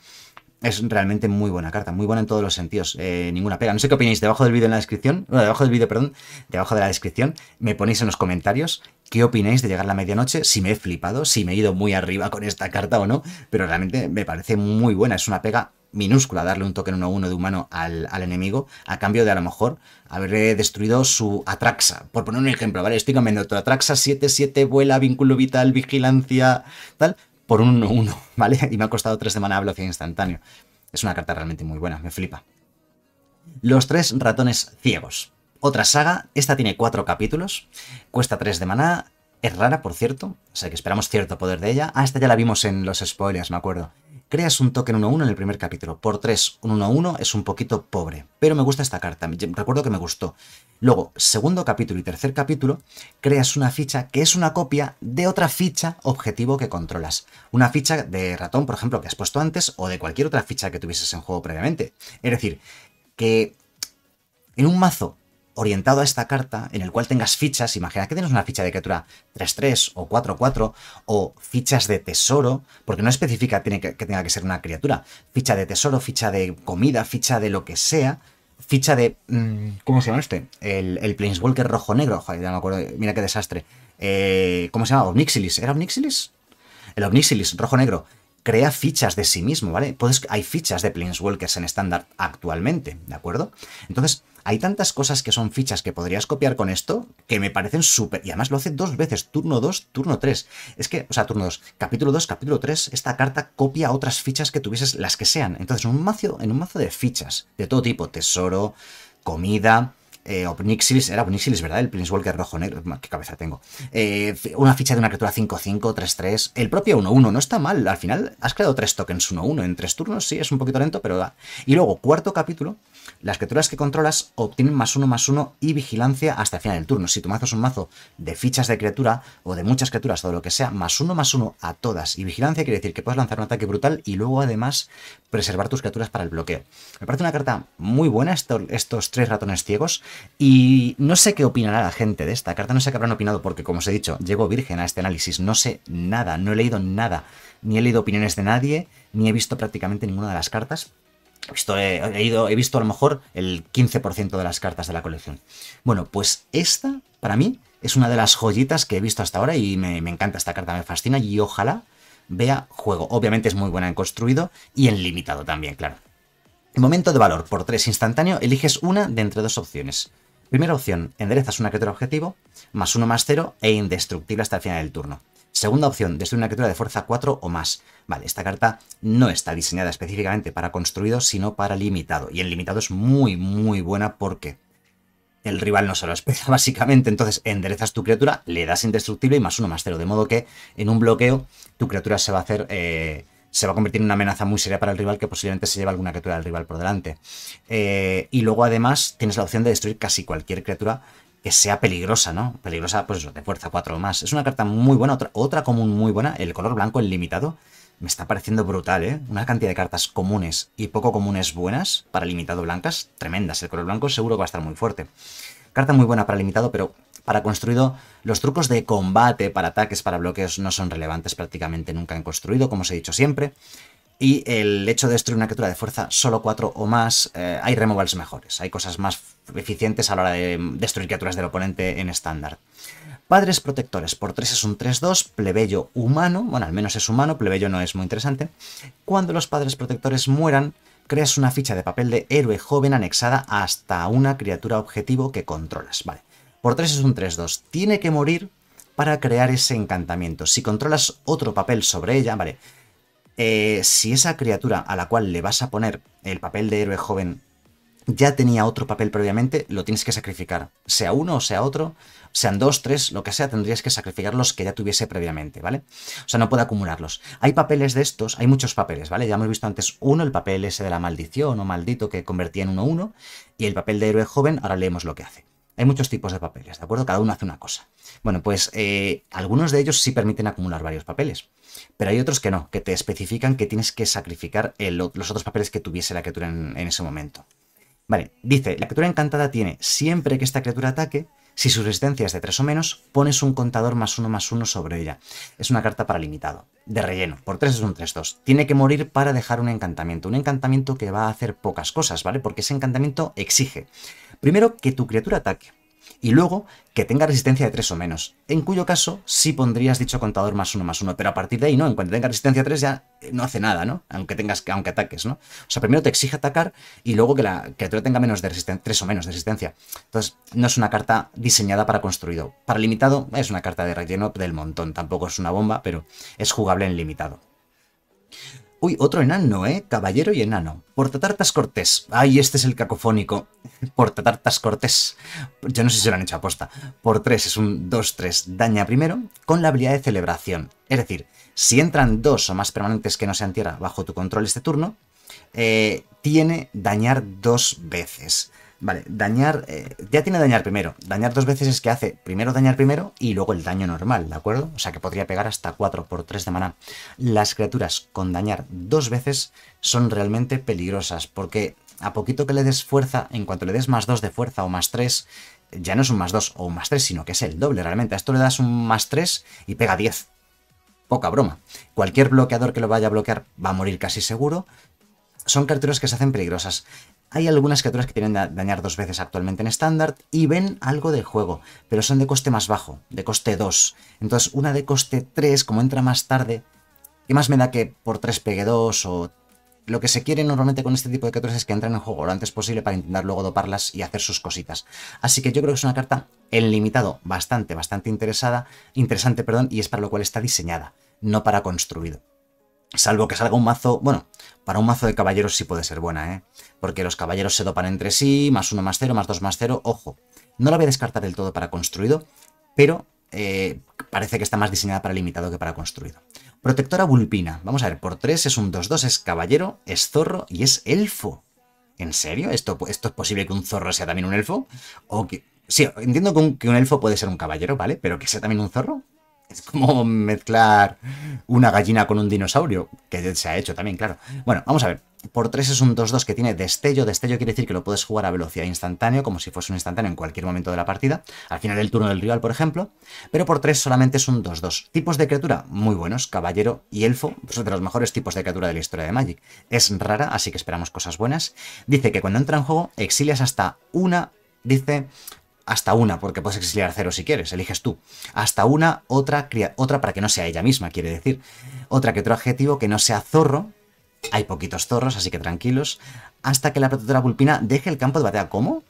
Es realmente muy buena carta, muy buena en todos los sentidos, eh, ninguna pega. No sé qué opináis, debajo del vídeo en la descripción, debajo del vídeo, perdón, debajo de la descripción, me ponéis en los comentarios qué opináis de llegar a la medianoche, si me he flipado, si me he ido muy arriba con esta carta o no, pero realmente me parece muy buena, es una pega minúscula darle un token 1-1 de humano al, enemigo a cambio de a lo mejor haberle destruido su Atraxa. Por poner un ejemplo, ¿vale? Estoy cambiando tu Atraxa 7-7, vuela, vínculo vital, vigilancia, tal, por un 1-1, ¿vale? Y me ha costado 3 de mana velocidad instantánea. Es una carta realmente muy buena, me flipa. Los tres ratones ciegos. Otra saga, esta tiene 4 capítulos, cuesta 3 de maná, es rara por cierto, o sea que esperamos cierto poder de ella. Ah, esta ya la vimos en los spoilers, me acuerdo. Creas un token 1-1 en el primer capítulo. Por 3, un 1-1 es un poquito pobre. Pero me gusta esta carta. Recuerdo que me gustó. Luego, segundo capítulo y tercer capítulo, creas una ficha que es una copia de otra ficha objetivo que controlas. Una ficha de ratón, por ejemplo, que has puesto antes o de cualquier otra ficha que tuvieses en juego previamente. Es decir, que en un mazo orientado a esta carta en el cual tengas fichas, imagina que tienes una ficha de criatura 3-3 o 4-4 o fichas de tesoro, porque no especifica tiene que, tenga que ser una criatura, ficha de tesoro, ficha de comida, ficha de lo que sea, ficha de... Mm, ¿Cómo se llama este? El, el Planeswalker rojo-negro, joder, ya me acuerdo, mira qué desastre. Eh, ¿Cómo se llama? Omnixilis, ¿era Omnixilis? El Omnixilis rojo-negro crea fichas de sí mismo, ¿vale? hay fichas de Planeswalkers en estándar actualmente, ¿de acuerdo? Entonces, hay tantas cosas que son fichas que podrías copiar con esto que me parecen súper. Y además lo hace dos veces, turno 2, turno 3. Es que, o sea, turno 2, capítulo 2, capítulo 3, esta carta copia otras fichas que tuvieses, las que sean. Entonces, un mazo, en un mazo de fichas, de todo tipo, tesoro, comida, eh, o era Pnixilis, ¿verdad? El Walker rojo-negro, qué cabeza tengo. Eh, una ficha de una criatura 5-5, 3-3, el propio 1-1, no está mal, al final has creado 3 tokens 1-1 en 3 turnos, sí, es un poquito lento, pero da. Y luego, cuarto capítulo, las criaturas que controlas obtienen más 1, más 1 y vigilancia hasta el final del turno. Si tu mazo es un mazo de fichas de criatura o de muchas criaturas o lo que sea, más 1, más 1 a todas. Y vigilancia quiere decir que puedes lanzar un ataque brutal y luego además preservar tus criaturas para el bloqueo. Me parece una carta muy buena estos tres ratones ciegos y no sé qué opinará la gente de esta carta, no sé qué habrán opinado, porque como os he dicho, llego virgen a este análisis, no sé nada, no he leído nada, ni he leído opiniones de nadie, ni he visto prácticamente ninguna de las cartas. He visto, eh, he visto a lo mejor el 15% de las cartas de la colección. Bueno, pues esta, para mí, es una de las joyitas que he visto hasta ahora y me encanta esta carta, me fascina y ojalá vea juego. Obviamente es muy buena en construido y en limitado también, claro. En Momento de valor por 3 instantáneo, eliges una de entre dos opciones. Primera opción, enderezas una criatura objetivo, más 1 más 0 e indestructible hasta el final del turno. Segunda opción, destruye una criatura de fuerza 4 o más. Vale, esta carta no está diseñada específicamente para construido, sino para limitado. Y el limitado es muy, muy buena porque el rival no se lo espera, básicamente. Entonces enderezas tu criatura, le das indestructible y más 1 más 0. De modo que en un bloqueo tu criatura se va a hacer... Eh, se va a convertir en una amenaza muy seria para el rival que posiblemente se lleva alguna criatura del rival por delante. Eh, y luego además tienes la opción de destruir casi cualquier criatura que sea peligrosa, ¿no? Peligrosa, pues eso, de fuerza 4 o más. Es una carta muy buena, otra, otra común muy buena, el color blanco, el limitado. Me está pareciendo brutal, ¿eh? Una cantidad de cartas comunes y poco comunes buenas para limitado blancas, tremendas. El color blanco seguro que va a estar muy fuerte. Carta muy buena para limitado, pero para construido, los trucos de combate para ataques, para bloqueos, no son relevantes prácticamente nunca en construido, como os he dicho siempre. Y el hecho de destruir una criatura de fuerza solo 4 o más, eh, hay removals mejores, hay cosas más eficientes a la hora de destruir criaturas del oponente en estándar. Padres protectores, por 3 es un 3-2, plebeyo humano, bueno, al menos es humano, plebeyo no es muy interesante. Cuando los padres protectores mueran, creas una ficha de papel de héroe joven anexada hasta una criatura objetivo que controlas, ¿vale? Por 3 es un 3-2. Tiene que morir para crear ese encantamiento. Si controlas otro papel sobre ella, vale. Eh, si esa criatura a la cual le vas a poner el papel de héroe joven ya tenía otro papel previamente, lo tienes que sacrificar. Sea uno o sea otro, sean dos, tres, lo que sea, tendrías que sacrificar los que ya tuviese previamente, ¿vale? O sea, no puede acumularlos. Hay papeles de estos, hay muchos papeles, ¿vale? Ya hemos visto antes uno, el papel ese de la maldición o maldito que convertía en uno 1 y el papel de héroe joven, ahora leemos lo que hace. Hay muchos tipos de papeles, ¿de acuerdo? Cada uno hace una cosa. Bueno, pues eh, algunos de ellos sí permiten acumular varios papeles, pero hay otros que no, que te especifican que tienes que sacrificar los otros papeles que tuviese la criatura en ese momento. Vale, dice, la criatura encantada tiene, siempre que esta criatura ataque, si su resistencia es de 3 o menos, pones un contador más 1 más 1 sobre ella. Es una carta para limitado. De relleno. Por 3 es un 3-2. Tiene que morir para dejar un encantamiento. Un encantamiento que va a hacer pocas cosas, ¿vale? Porque ese encantamiento exige. Primero, que tu criatura ataque y luego que tenga resistencia de 3 o menos, en cuyo caso sí pondrías dicho contador más 1 más 1, pero a partir de ahí no, en cuanto tenga resistencia 3 ya eh, no hace nada, ¿no? Aunque tengas aunque ataques, ¿no? O sea, primero te exige atacar y luego que la criatura tenga menos de resistencia, 3 o menos de resistencia. Entonces, no es una carta diseñada para construido. Para limitado es una carta de relleno del montón, tampoco es una bomba, pero es jugable en limitado. Uy, otro enano, ¿eh? Caballero y enano. Portatartas Cortés. Ay, este es el cacofónico. Portatartas Cortés. Yo no sé si lo han hecho posta, Por 3 es un 2-3 daña primero con la habilidad de celebración. Es decir, si entran dos o más permanentes que no sean tierra bajo tu control este turno, eh, tiene dañar dos veces. Vale, dañar. Eh, ya tiene dañar primero. Dañar dos veces es que hace primero dañar primero y luego el daño normal, ¿de acuerdo? O sea que podría pegar hasta 4 por 3 de maná. Las criaturas con dañar dos veces son realmente peligrosas porque a poquito que le des fuerza, en cuanto le des más 2 de fuerza o más 3, ya no es un más 2 o un más 3, sino que es el doble realmente. A esto le das un más 3 y pega 10. Poca broma. Cualquier bloqueador que lo vaya a bloquear va a morir casi seguro son criaturas que se hacen peligrosas. Hay algunas criaturas que tienen dañar dos veces actualmente en estándar y ven algo del juego, pero son de coste más bajo, de coste 2. Entonces, una de coste 3, como entra más tarde, ¿qué más me da que por 3 pegue 2 o lo que se quiere normalmente con este tipo de criaturas es que entren en juego lo antes posible para intentar luego doparlas y hacer sus cositas. Así que yo creo que es una carta en limitado bastante, bastante interesada, interesante, perdón, y es para lo cual está diseñada, no para construido. Salvo que salga un mazo... Bueno, para un mazo de caballeros sí puede ser buena, ¿eh? Porque los caballeros se dopan entre sí, más uno, más cero, más dos, más cero. Ojo, no la voy a descartar del todo para construido, pero eh, parece que está más diseñada para limitado que para construido. Protectora Vulpina. Vamos a ver, por 3 es un 2-2, es caballero, es zorro y es elfo. ¿En serio? ¿Esto, ¿Esto es posible que un zorro sea también un elfo? ¿O que... Sí, entiendo que un elfo puede ser un caballero, ¿vale? Pero que sea también un zorro. Es como mezclar una gallina con un dinosaurio, que se ha hecho también, claro. Bueno, vamos a ver. Por 3 es un 2-2 que tiene destello. Destello quiere decir que lo puedes jugar a velocidad instantáneo, como si fuese un instantáneo en cualquier momento de la partida, al final del turno del rival, por ejemplo. Pero por 3 solamente es un 2-2. Tipos de criatura muy buenos, caballero y elfo, uno pues, de los mejores tipos de criatura de la historia de Magic. Es rara, así que esperamos cosas buenas. Dice que cuando entra en juego exilias hasta una, dice, hasta una, porque puedes exiliar cero si quieres, eliges tú, hasta una, otra, otra para que no sea ella misma, quiere decir, otra que otro adjetivo que no sea zorro, hay poquitos zorros, así que tranquilos, hasta que la protectora pulpina deje el campo de batalla. ¿Cómo?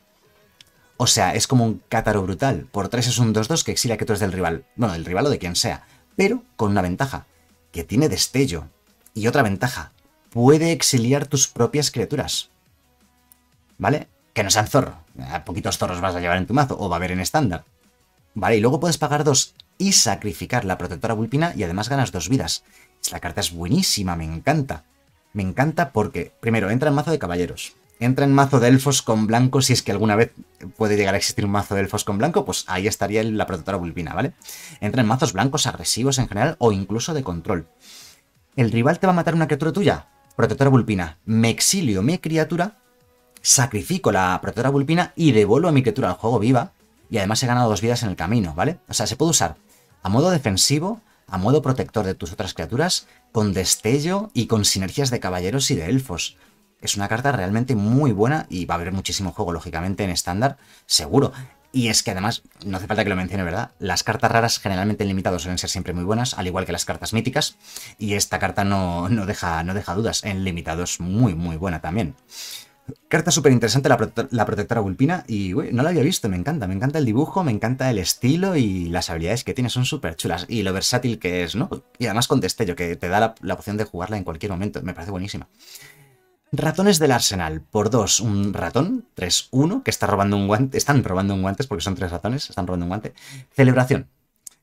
O sea, es como un cátaro brutal. Por 3 es un 2-2 que exilia que tú eres del rival. Bueno, del rival o de quien sea. Pero con una ventaja, que tiene destello. Y otra ventaja, puede exiliar tus propias criaturas. ¿Vale? Que no sean zorro a poquitos zorros vas a llevar en tu mazo, o va a haber en estándar. Vale, y luego puedes pagar dos y sacrificar la protectora vulpina y además ganas dos vidas. La carta es buenísima, me encanta. Me encanta porque, primero, entra en mazo de caballeros. Entra en mazo de elfos con blanco, si es que alguna vez puede llegar a existir un mazo de elfos con blanco, pues ahí estaría la protectora vulpina, ¿vale? Entra en mazos blancos agresivos en general o incluso de control. ¿El rival te va a matar una criatura tuya? Protectora vulpina. Me exilio mi criatura sacrifico la protectora vulpina y devuelvo a mi criatura al juego viva. Y además he ganado dos vidas en el camino, ¿vale? O sea, se puede usar a modo defensivo, a modo protector de tus otras criaturas, con destello y con sinergias de caballeros y de elfos. Es una carta realmente muy buena y va a haber muchísimo juego, lógicamente, en estándar, seguro. Y es que además, no hace falta que lo mencione, ¿verdad? Las cartas raras generalmente en limitado suelen ser siempre muy buenas, al igual que las cartas míticas. Y esta carta no, deja, no deja dudas. En limitados muy, muy buena también. Carta súper interesante la, protectora vulpina y no la había visto, me encanta, me encanta el dibujo, me encanta el estilo y las habilidades que tiene son súper chulas y lo versátil que es, ¿no? Y además con destello, que te da la, opción de jugarla en cualquier momento, me parece buenísima. Ratones del Arsenal, por dos, un ratón, 3-1, que está robando un guante, están robando un guante porque son tres ratones, están robando un guante. Celebración.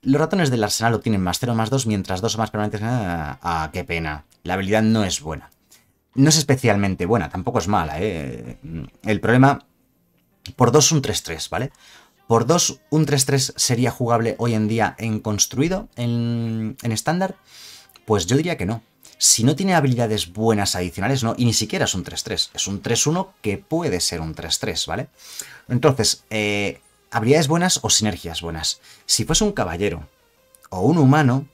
Los ratones del Arsenal obtienen más 0 más 2 mientras dos o más permanentes... Ah, ah, qué pena. La habilidad no es buena no es especialmente buena, tampoco es mala. ¿eh? El problema, por 2 un 3-3, ¿vale? Por 2 un 3-3 sería jugable hoy en día en construido, en estándar. pues yo diría que no. Si no tiene habilidades buenas adicionales, no, y ni siquiera es un 3-3, es un 3-1 que puede ser un 3-3, ¿vale? Entonces, eh, habilidades buenas o sinergias buenas. Si fuese un caballero o un humano,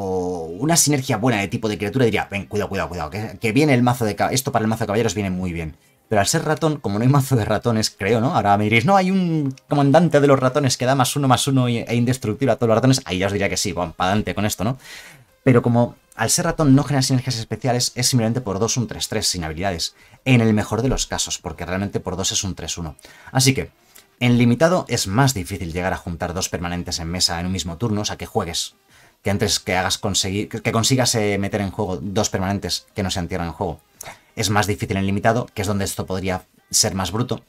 o una sinergia buena de tipo de criatura, diría, ven, cuidado, cuidado, cuidado, que, viene el mazo de esto para el mazo de caballeros viene muy bien. Pero al ser ratón, como no hay mazo de ratones, creo, ¿no? Ahora me diréis, no, hay un comandante de los ratones que da más uno, más uno e indestructible a todos los ratones. Ahí ya os diría que sí, van para adelante con esto, ¿no? Pero como al ser ratón no genera sinergias especiales, es simplemente por 2 un 3-3 sin habilidades. En el mejor de los casos, porque realmente por dos es un 3-1. Así que, en limitado es más difícil llegar a juntar dos permanentes en mesa en un mismo turno, o sea que juegues que antes que hagas conseguir, que consigas eh, meter en juego dos permanentes que no sean tierra en juego, es más difícil en limitado, que es donde esto podría ser más bruto.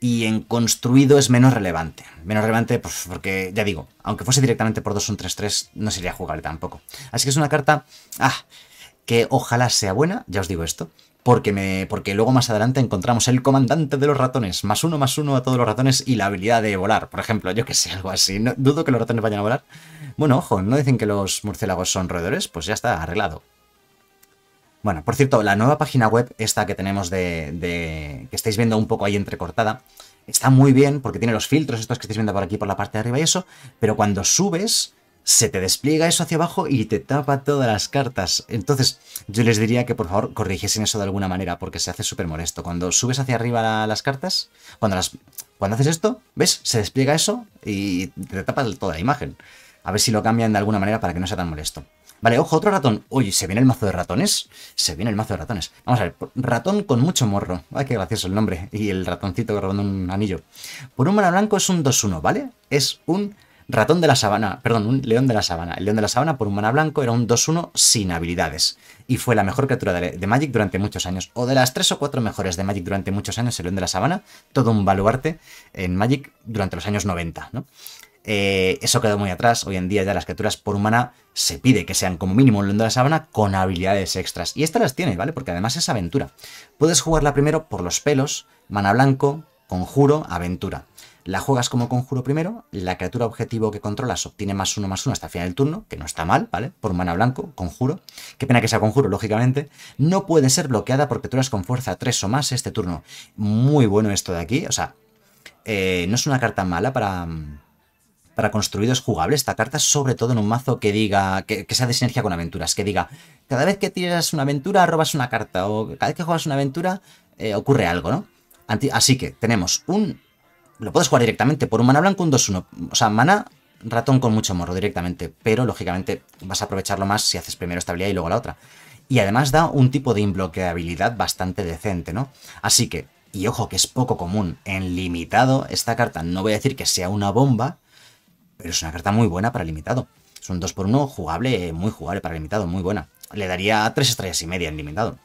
Y en construido es menos relevante. Menos relevante pues, porque, ya digo, aunque fuese directamente por 2 un 3-3, no sería jugable tampoco. Así que es una carta ah, que ojalá sea buena, ya os digo esto, porque, me, porque luego más adelante encontramos el comandante de los ratones, más uno, más uno a todos los ratones y la habilidad de volar, por ejemplo, yo que sé, algo así. dudo que los ratones vayan a volar, bueno, ojo, no dicen que los murciélagos son roedores, pues ya está arreglado. Bueno, por cierto, la nueva página web, esta que tenemos de, que estáis viendo un poco ahí entrecortada, está muy bien porque tiene los filtros estos que estáis viendo por aquí, por la parte de arriba y eso, pero cuando subes se te despliega eso hacia abajo y te tapa todas las cartas. Entonces, yo les diría que por favor corrigiesen eso de alguna manera, porque se hace súper molesto. Cuando subes hacia arriba las cartas, cuando, las, cuando haces esto, ¿ves? Se despliega eso y te tapa toda la imagen. A ver si lo cambian de alguna manera para que no sea tan molesto. Vale, ojo, otro ratón. Oye, ¿se viene el mazo de ratones? Se viene el mazo de ratones. Vamos a ver, ratón con mucho morro. Ay, qué gracioso el nombre. Y el ratoncito grabando un anillo. Por un mana blanco es un 2-1, ¿vale? Es un ratón de la sabana, perdón, un león de la sabana. El león de la sabana por un mana blanco era un 2-1 sin habilidades. Y fue la mejor criatura de, Magic durante muchos años. O de las tres o cuatro mejores de Magic durante muchos años, el león de la sabana. Todo un baluarte en Magic durante los años 90, ¿no? Eh, eso quedó muy atrás. Hoy en día ya las criaturas por humana se pide que sean como mínimo el león de la sabana con habilidades extras. Y esta las tiene, ¿vale? Porque además es aventura. Puedes jugarla primero por los pelos, mana blanco, conjuro, aventura. La juegas como conjuro primero, la criatura objetivo que controlas obtiene más uno más uno hasta el final del turno, que no está mal, ¿vale? Por mana blanco, conjuro. Qué pena que sea conjuro, lógicamente. No puede ser bloqueada por criaturas con fuerza 3 o más este turno. Muy bueno esto de aquí, o sea, eh, no es una carta mala para mm, para construidos jugable esta carta, sobre todo en un mazo que diga, que, sea de sinergia con aventuras, que diga, cada vez que tiras una aventura robas una carta, o cada vez que juegas una aventura eh, ocurre algo, ¿no? Así que tenemos un... Lo puedes jugar directamente por un mana blanco, un 2-1. O sea, mana ratón con mucho morro directamente, pero lógicamente vas a aprovecharlo más si haces primero esta habilidad y luego la otra. Y además da un tipo de inbloqueabilidad bastante decente, ¿no? Así que, y ojo que es poco común, en limitado esta carta no voy a decir que sea una bomba, pero es una carta muy buena para limitado. Es un 2x1 jugable, muy jugable para limitado, muy buena. Le daría 3 estrellas y media en limitado.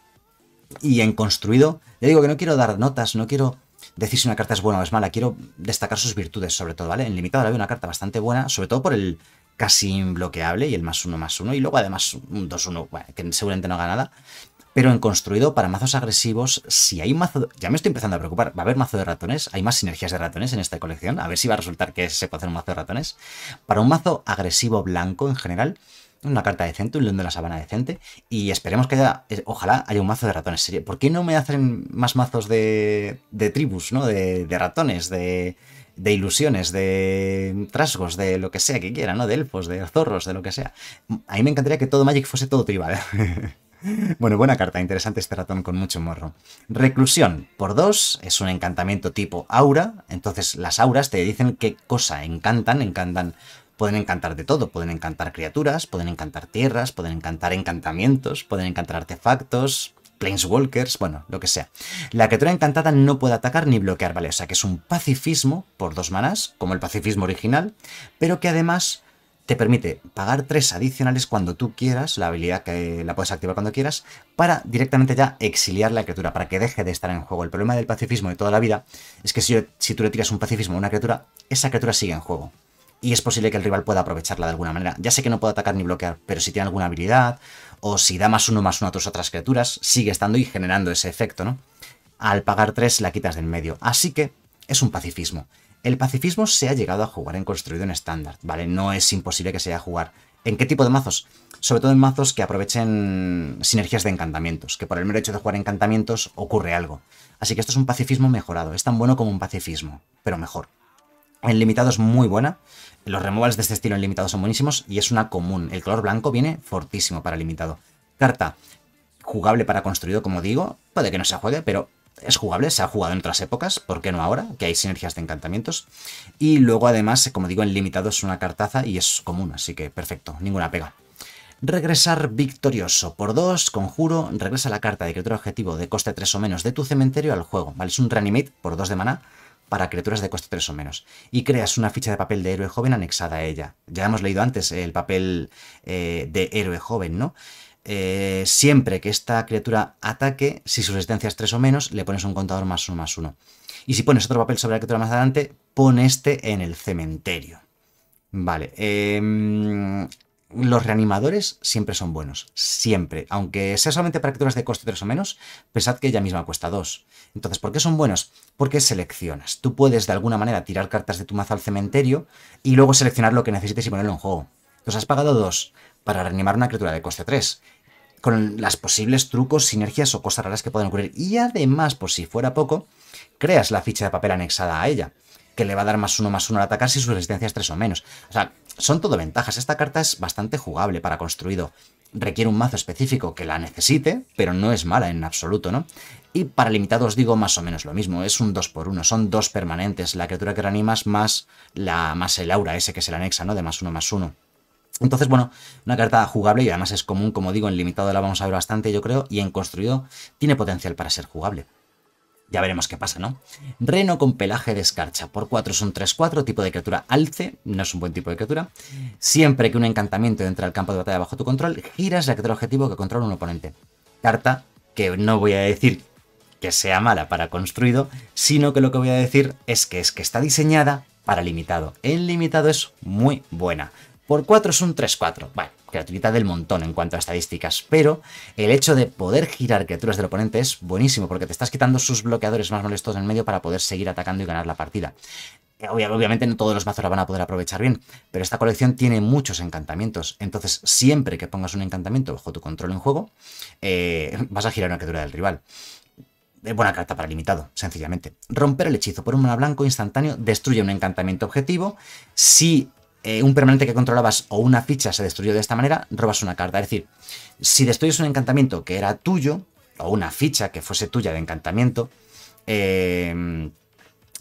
Y en construido, le digo que no quiero dar notas, no quiero decir si una carta es buena o es mala, quiero destacar sus virtudes sobre todo, ¿vale? En limitado había una carta bastante buena, sobre todo por el casi inbloqueable y el más uno más uno, y luego además un 2-1, que seguramente no haga nada, pero en construido para mazos agresivos, si hay mazo... Ya me estoy empezando a preocupar. ¿Va a haber mazo de ratones? ¿Hay más sinergias de ratones en esta colección? A ver si va a resultar que se puede hacer un mazo de ratones. Para un mazo agresivo blanco en general, una carta decente, un león de la sabana decente. Y esperemos que haya... Eh, ojalá haya un mazo de ratones. ¿Por qué no me hacen más mazos de, tribus, ¿no? De, ratones, de ilusiones, de trasgos, de lo que sea que quiera, ¿no? De elfos, de zorros, de lo que sea. A mí me encantaría que todo Magic fuese todo tribal. Bueno, buena carta, interesante este ratón con mucho morro. Reclusión por dos es un encantamiento tipo aura, entonces las auras te dicen qué cosa encantan, encantan pueden encantar de todo, pueden encantar criaturas, pueden encantar tierras, pueden encantar encantamientos, pueden encantar artefactos, planeswalkers, bueno, lo que sea. La criatura encantada no puede atacar ni bloquear, ¿vale? O sea que es un pacifismo por dos manas, como el pacifismo original, pero que además te permite pagar tres adicionales cuando tú quieras, la habilidad que la puedes activar cuando quieras, para directamente ya exiliar la criatura, para que deje de estar en juego. El problema del pacifismo de toda la vida es que si, tú le tiras un pacifismo a una criatura, esa criatura sigue en juego. Y es posible que el rival pueda aprovecharla de alguna manera. Ya sé que no puede atacar ni bloquear, pero si tiene alguna habilidad, o si da más uno más uno a tus otras criaturas, sigue estando y generando ese efecto, ¿no? Al pagar tres la quitas del medio. Así que es un pacifismo. El pacifismo se ha llegado a jugar en construido en estándar, ¿vale? No es imposible que se haya jugar. ¿En qué tipo de mazos? Sobre todo en mazos que aprovechen sinergias de encantamientos, que por el mero hecho de jugar encantamientos ocurre algo. Así que esto es un pacifismo mejorado, es tan bueno como un pacifismo, pero mejor. En limitado es muy buena, los removals de este estilo en limitado son buenísimos y es una común. El color blanco viene fortísimo para limitado. Carta jugable para construido, como digo, puede que no se juegue, pero es jugable, se ha jugado en otras épocas, ¿por qué no ahora? Que hay sinergias de encantamientos. Y luego además, como digo, en limitado es una cartaza y es común, así que perfecto, ninguna pega. Regresar victorioso. Por 2, conjuro, regresa la carta de criatura objetivo de coste 3 o menos de tu cementerio al juego. ¿vale? Es un reanimate por 2 de maná para criaturas de coste 3 o menos. Y creas una ficha de papel de héroe joven anexada a ella. Ya hemos leído antes el papel eh, de héroe joven, ¿no? Eh, siempre que esta criatura ataque, si su resistencia es 3 o menos, le pones un contador más 1 más 1. Y si pones otro papel sobre la criatura más adelante, pon este en el cementerio. Vale. Em, los reanimadores siempre son buenos. Siempre. Aunque sea solamente para criaturas de coste 3 o menos, pensad que ella misma cuesta 2. Entonces, ¿por qué son buenos? Porque seleccionas. Tú puedes de alguna manera tirar cartas de tu mazo al cementerio y luego seleccionar lo que necesites y ponerlo en juego. Entonces has pagado 2 para reanimar una criatura de coste 3, con las posibles trucos, sinergias o cosas raras que puedan ocurrir. Y además, por si fuera poco, creas la ficha de papel anexada a ella, que le va a dar más uno más uno al atacar si su resistencia es 3 o menos. O sea, son todo ventajas. Esta carta es bastante jugable para construido. Requiere un mazo específico que la necesite, pero no es mala en absoluto, ¿no? Y para limitados digo más o menos lo mismo, es un 2 por 1 son dos permanentes, la criatura que reanimas más, la, más el aura ese que se le anexa, ¿no? De más uno más uno. Entonces, bueno, una carta jugable y además es común, como digo, en limitado la vamos a ver bastante, yo creo, y en construido tiene potencial para ser jugable. Ya veremos qué pasa, ¿no? Reno con pelaje de escarcha. Por 4 son un 3-4, tipo de criatura alce, no es un buen tipo de criatura. Siempre que un encantamiento entra al campo de batalla bajo tu control, giras la criatura objetivo que controla un oponente. Carta que no voy a decir que sea mala para construido, sino que lo que voy a decir es que es que está diseñada para limitado. En limitado es muy buena por 4 es un 3-4. Bueno, creatividad del montón en cuanto a estadísticas, pero el hecho de poder girar criaturas del oponente es buenísimo, porque te estás quitando sus bloqueadores más molestos en medio para poder seguir atacando y ganar la partida. Eh, obviamente no todos los mazos la van a poder aprovechar bien, pero esta colección tiene muchos encantamientos. Entonces, siempre que pongas un encantamiento bajo tu control en juego, eh, vas a girar una criatura del rival es eh, buena carta para limitado, sencillamente. Romper el hechizo por un mana blanco instantáneo destruye un encantamiento objetivo. Si eh, un permanente que controlabas o una ficha se destruyó de esta manera, robas una carta. Es decir, si destruyes un encantamiento que era tuyo, o una ficha que fuese tuya de encantamiento, em,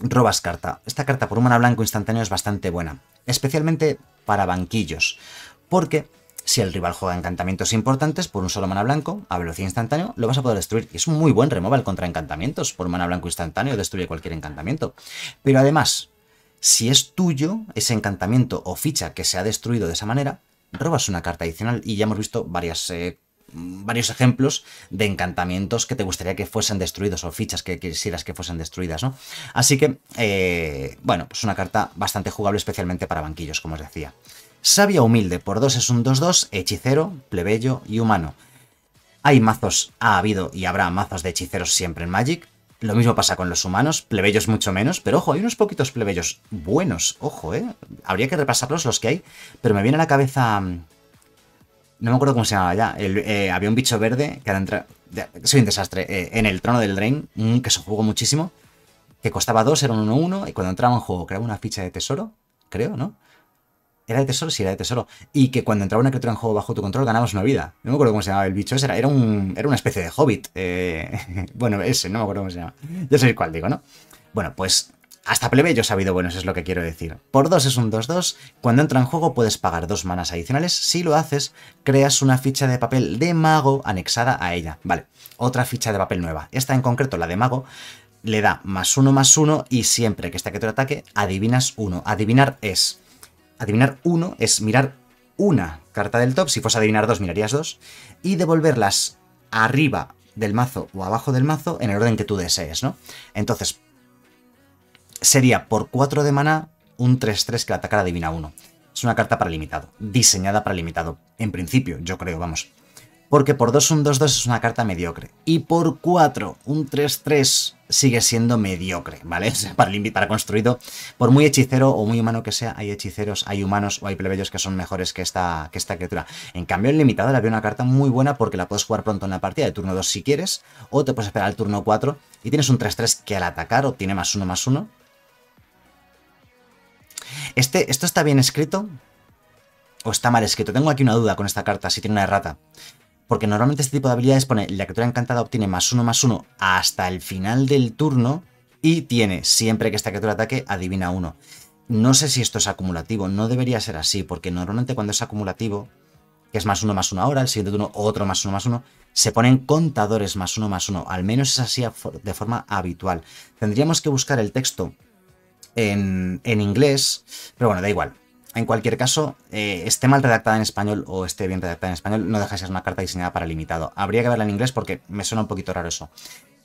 robas carta. Esta carta por un mana blanco instantáneo es bastante buena, especialmente para banquillos, porque si el rival juega encantamientos importantes por un solo mana blanco, a velocidad instantáneo, lo vas a poder destruir. Y es un muy buen removal contra encantamientos. Por mana blanco instantáneo destruye cualquier encantamiento. Pero además, si es tuyo, ese encantamiento o ficha que se ha destruido de esa manera, robas una carta adicional y ya hemos visto varias, eh, varios ejemplos de encantamientos que te gustaría que fuesen destruidos o fichas que quisieras que fuesen destruidas, ¿no? Así que, eh, bueno, pues una carta bastante jugable especialmente para banquillos, como os decía. Sabia humilde, por 2 es un 2-2, hechicero, plebeyo y humano. Hay mazos, ha habido y habrá mazos de hechiceros siempre en Magic, lo mismo pasa con los humanos, plebeyos mucho menos, pero ojo, hay unos poquitos plebeyos buenos, ojo, ¿eh? Habría que repasarlos los que hay, pero me viene a la cabeza... Mm, no me acuerdo cómo se llamaba ya. Eh, había un bicho verde que era... Soy un desastre. Eh, en el trono del Drain, que se jugó muchísimo, que costaba dos era un 1-1, y cuando entraba en juego creaba una ficha de tesoro, creo, ¿no? Era de tesoro, si era de tesoro. Y que cuando entraba una criatura en juego bajo tu control ganabas una vida. No me acuerdo cómo se llamaba el bicho ese. Era, un, era una especie de hobbit. Eh, bueno, ese, no me acuerdo cómo se llama. Ya sabéis cuál digo, ¿no? Bueno, pues hasta plebe yo he sabido. Bueno, eso es lo que quiero decir. Por 2 es un 2-2. Cuando entra en juego puedes pagar dos manas adicionales. Si lo haces, creas una ficha de papel de mago anexada a ella. Vale, otra ficha de papel nueva. Esta en concreto, la de mago, le da más uno más uno y siempre que esta criatura ataque, adivinas uno. Adivinar es Adivinar 1 es mirar una carta del top, si fuese adivinar dos mirarías dos, y devolverlas arriba del mazo o abajo del mazo en el orden que tú desees, ¿no? Entonces, sería por 4 de mana un 3-3 que la atacara adivina 1. Es una carta para limitado, diseñada para limitado, en principio, yo creo, vamos. Porque por 2 un 2-2 es una carta mediocre. Y por 4 un 3-3 sigue siendo mediocre, ¿vale? O sea, para, construido, por muy hechicero o muy humano que sea, hay hechiceros, hay humanos o hay plebeyos que son mejores que esta, criatura. En cambio, el limitado le había una carta muy buena porque la puedes jugar pronto en la partida, de turno 2 si quieres, o te puedes esperar al turno 4 y tienes un 3-3 que al atacar o tiene más uno, más uno Este, esto está bien escrito, o está mal escrito. Tengo aquí una duda con esta carta, si tiene una errata porque normalmente este tipo de habilidades pone la criatura encantada obtiene más uno más uno hasta el final del turno y tiene, siempre que esta criatura ataque, adivina uno. No sé si esto es acumulativo, no debería ser así, porque normalmente cuando es acumulativo, que es más uno más uno ahora, el siguiente turno otro más uno más uno, se ponen contadores más uno más uno, al menos es así de forma habitual. Tendríamos que buscar el texto en, en inglés, pero bueno, da igual, en cualquier caso, eh, esté mal redactada en español o esté bien redactada en español, no deja de ser una carta diseñada para limitado. Habría que verla en inglés porque me suena un poquito raro eso.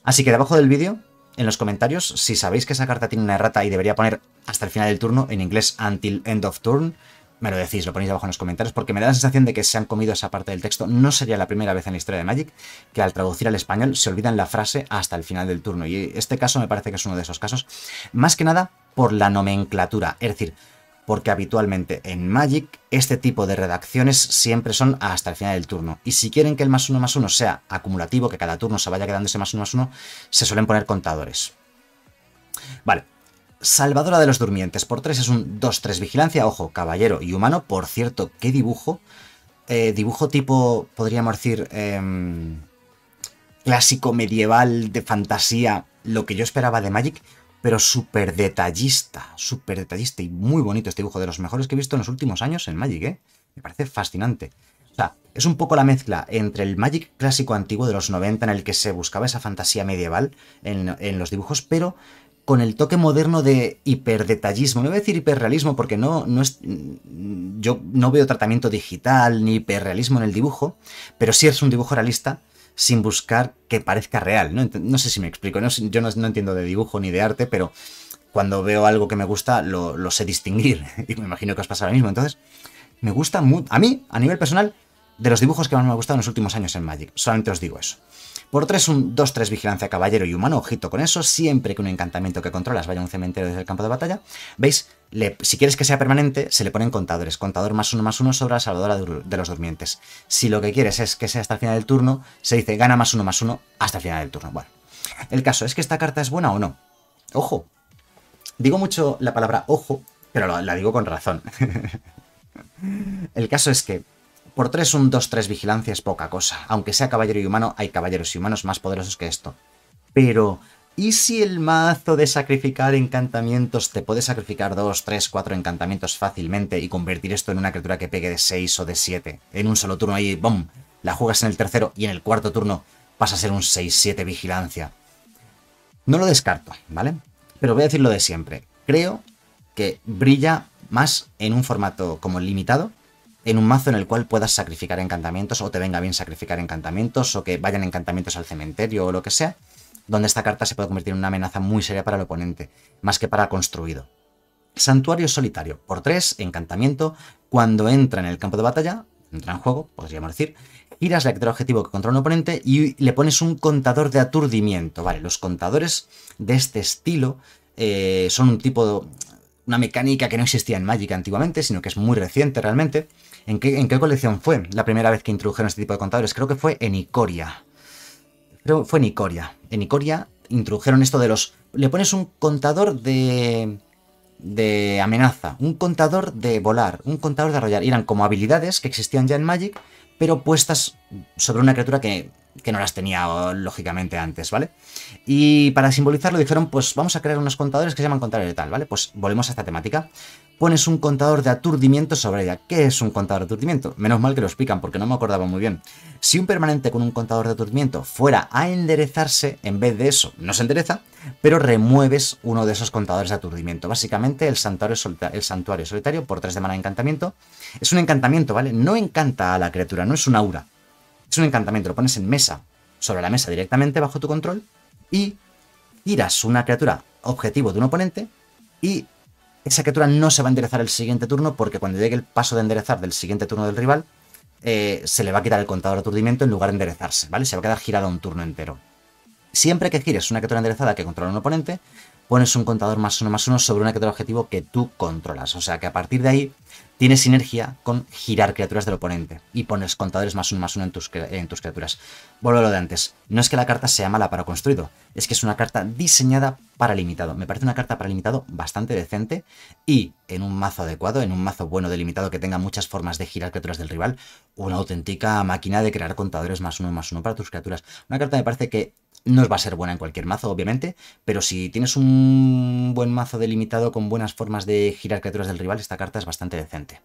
Así que debajo del vídeo, en los comentarios, si sabéis que esa carta tiene una errata y debería poner hasta el final del turno, en inglés until end of turn, me lo decís, lo ponéis abajo en los comentarios, porque me da la sensación de que se han comido esa parte del texto. No sería la primera vez en la historia de Magic que al traducir al español se olvidan la frase hasta el final del turno. Y este caso me parece que es uno de esos casos. Más que nada por la nomenclatura. Es decir, porque habitualmente en Magic este tipo de redacciones siempre son hasta el final del turno. Y si quieren que el más uno más uno sea acumulativo, que cada turno se vaya quedando ese más uno más uno, se suelen poner contadores. Vale. Salvadora de los Durmientes por 3 es un 2-3 vigilancia, ojo, caballero y humano. Por cierto, ¿qué dibujo? Eh, dibujo tipo, podríamos decir, em, clásico medieval de fantasía, lo que yo esperaba de Magic, pero súper detallista, súper detallista y muy bonito este dibujo, de los mejores que he visto en los últimos años en Magic, ¿eh? Me parece fascinante. O sea, es un poco la mezcla entre el Magic clásico antiguo de los 90 en el que se buscaba esa fantasía medieval en, los dibujos, pero con el toque moderno de hiperdetallismo. No voy a decir hiperrealismo porque no, no es, yo no veo tratamiento digital ni hiperrealismo en el dibujo, pero sí es un dibujo realista sin buscar que parezca real. No, sé si me explico, yo no, entiendo de dibujo ni de arte, pero cuando veo algo que me gusta lo, sé distinguir y me imagino que os pasa lo mismo. Entonces, me gusta a mí, a nivel personal, de los dibujos que más me ha gustado en los últimos años en Magic, solamente os digo eso. Por tres un 2-3 vigilancia caballero y humano, ojito con eso, siempre que un encantamiento que controlas vaya a un cementerio desde el campo de batalla, veis si quieres que sea permanente, se le ponen contadores. Contador más uno más uno sobre la salvadora de, los durmientes. Si lo que quieres es que sea hasta el final del turno, se dice gana más uno más uno hasta el final del turno. Bueno, el caso es que esta carta es buena o no. Ojo. Digo mucho la palabra ojo, pero la, digo con razón. el caso es que por 3 un 2-3 vigilancia es poca cosa. Aunque sea caballero y humano, hay caballeros y humanos más poderosos que esto. Pero y si el mazo de sacrificar encantamientos te puede sacrificar 2, 3, 4 encantamientos fácilmente y convertir esto en una criatura que pegue de 6 o de 7 en un solo turno ahí, ¡bom! La juegas en el tercero y en el cuarto turno pasa a ser un 6-7 vigilancia. No lo descarto, ¿vale? Pero voy a decir lo de siempre. Creo que brilla más en un formato como limitado, en un mazo en el cual puedas sacrificar encantamientos o te venga bien sacrificar encantamientos o que vayan encantamientos al cementerio o lo que sea donde esta carta se puede convertir en una amenaza muy seria para el oponente, más que para construido. Santuario solitario, por 3, encantamiento, cuando entra en el campo de batalla, entra en juego, podríamos decir, giras la objetivo que controla un oponente y le pones un contador de aturdimiento. Vale, los contadores de este estilo eh, son un tipo de, una mecánica que no existía en Magic antiguamente, sino que es muy reciente realmente. ¿En qué, ¿En qué colección fue la primera vez que introdujeron este tipo de contadores? Creo que fue en Icoria, creo fue Nicoria. En Nicoria introdujeron esto de los... Le pones un contador de... de amenaza, un contador de volar, un contador de arrollar. eran como habilidades que existían ya en Magic, pero puestas sobre una criatura que que no las tenía lógicamente antes, ¿vale? Y para simbolizarlo dijeron, pues vamos a crear unos contadores que se llaman contadores de tal, ¿vale? Pues volvemos a esta temática. Pones un contador de aturdimiento sobre ella. ¿Qué es un contador de aturdimiento? Menos mal que lo explican porque no me acordaba muy bien. Si un permanente con un contador de aturdimiento fuera a enderezarse, en vez de eso, no se endereza, pero remueves uno de esos contadores de aturdimiento. Básicamente el santuario, el santuario solitario por tres de mana de encantamiento. Es un encantamiento, ¿vale? No encanta a la criatura, no es un aura es un encantamiento, lo pones en mesa, sobre la mesa directamente bajo tu control y tiras una criatura objetivo de un oponente y esa criatura no se va a enderezar el siguiente turno porque cuando llegue el paso de enderezar del siguiente turno del rival, eh, se le va a quitar el contador de aturdimiento en lugar de enderezarse, ¿vale? Se va a quedar girada un turno entero. Siempre que gires una criatura enderezada que controla un oponente, pones un contador más uno más uno sobre una criatura objetivo que tú controlas. O sea que a partir de ahí tienes sinergia con girar criaturas del oponente y pones contadores más uno más uno en tus, criaturas. Vuelvo a lo de antes. No es que la carta sea mala para construido, es que es una carta diseñada para limitado. Me parece una carta para limitado bastante decente y en un mazo adecuado, en un mazo bueno de limitado que tenga muchas formas de girar criaturas del rival, una auténtica máquina de crear contadores más uno más uno para tus criaturas. Una carta me parece que no va a ser buena en cualquier mazo, obviamente, pero si tienes un buen mazo delimitado con buenas formas de girar criaturas del rival, esta carta es bastante decente.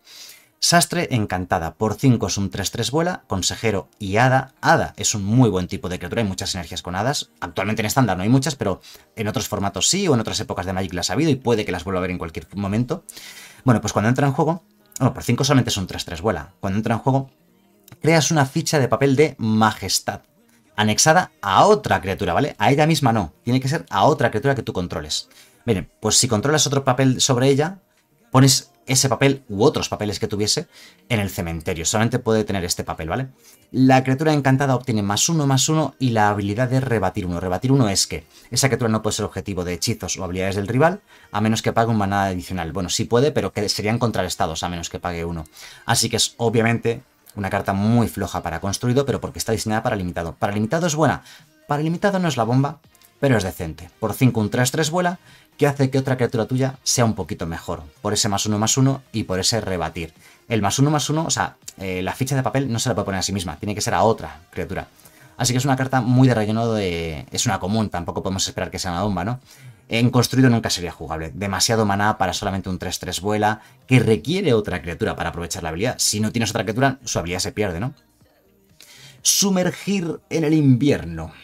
Sastre encantada, por 5 es un 3-3 vuela, consejero y hada. Hada es un muy buen tipo de criatura, hay muchas energías con hadas. Actualmente en estándar no hay muchas, pero en otros formatos sí, o en otras épocas de Magic las ha habido y puede que las vuelva a ver en cualquier momento. Bueno, pues cuando entra en juego, bueno, oh, por 5 solamente es un 3-3 vuela. Cuando entra en juego, creas una ficha de papel de majestad anexada a otra criatura, ¿vale? A ella misma no, tiene que ser a otra criatura que tú controles. Miren, pues si controlas otro papel sobre ella, pones ese papel u otros papeles que tuviese en el cementerio. Solamente puede tener este papel, ¿vale? La criatura encantada obtiene más uno, más uno y la habilidad de rebatir uno. Rebatir uno es que esa criatura no puede ser objetivo de hechizos o habilidades del rival a menos que pague un manada adicional. Bueno, sí puede, pero que serían contrarrestados a menos que pague uno. Así que es obviamente una carta muy floja para construido, pero porque está diseñada para limitado. Para limitado es buena. Para limitado no es la bomba, pero es decente. Por 5 un 3-3 vuela, que hace que otra criatura tuya sea un poquito mejor. Por ese más 1 más 1 y por ese rebatir. El más 1 más 1, o sea, eh, la ficha de papel no se la puede poner a sí misma, tiene que ser a otra criatura. Así que es una carta muy de relleno de... es una común, tampoco podemos esperar que sea una bomba, ¿no? En construido nunca sería jugable. Demasiado maná para solamente un 3-3 vuela, que requiere otra criatura para aprovechar la habilidad. Si no tienes otra criatura, su habilidad se pierde, ¿no? Sumergir en el invierno.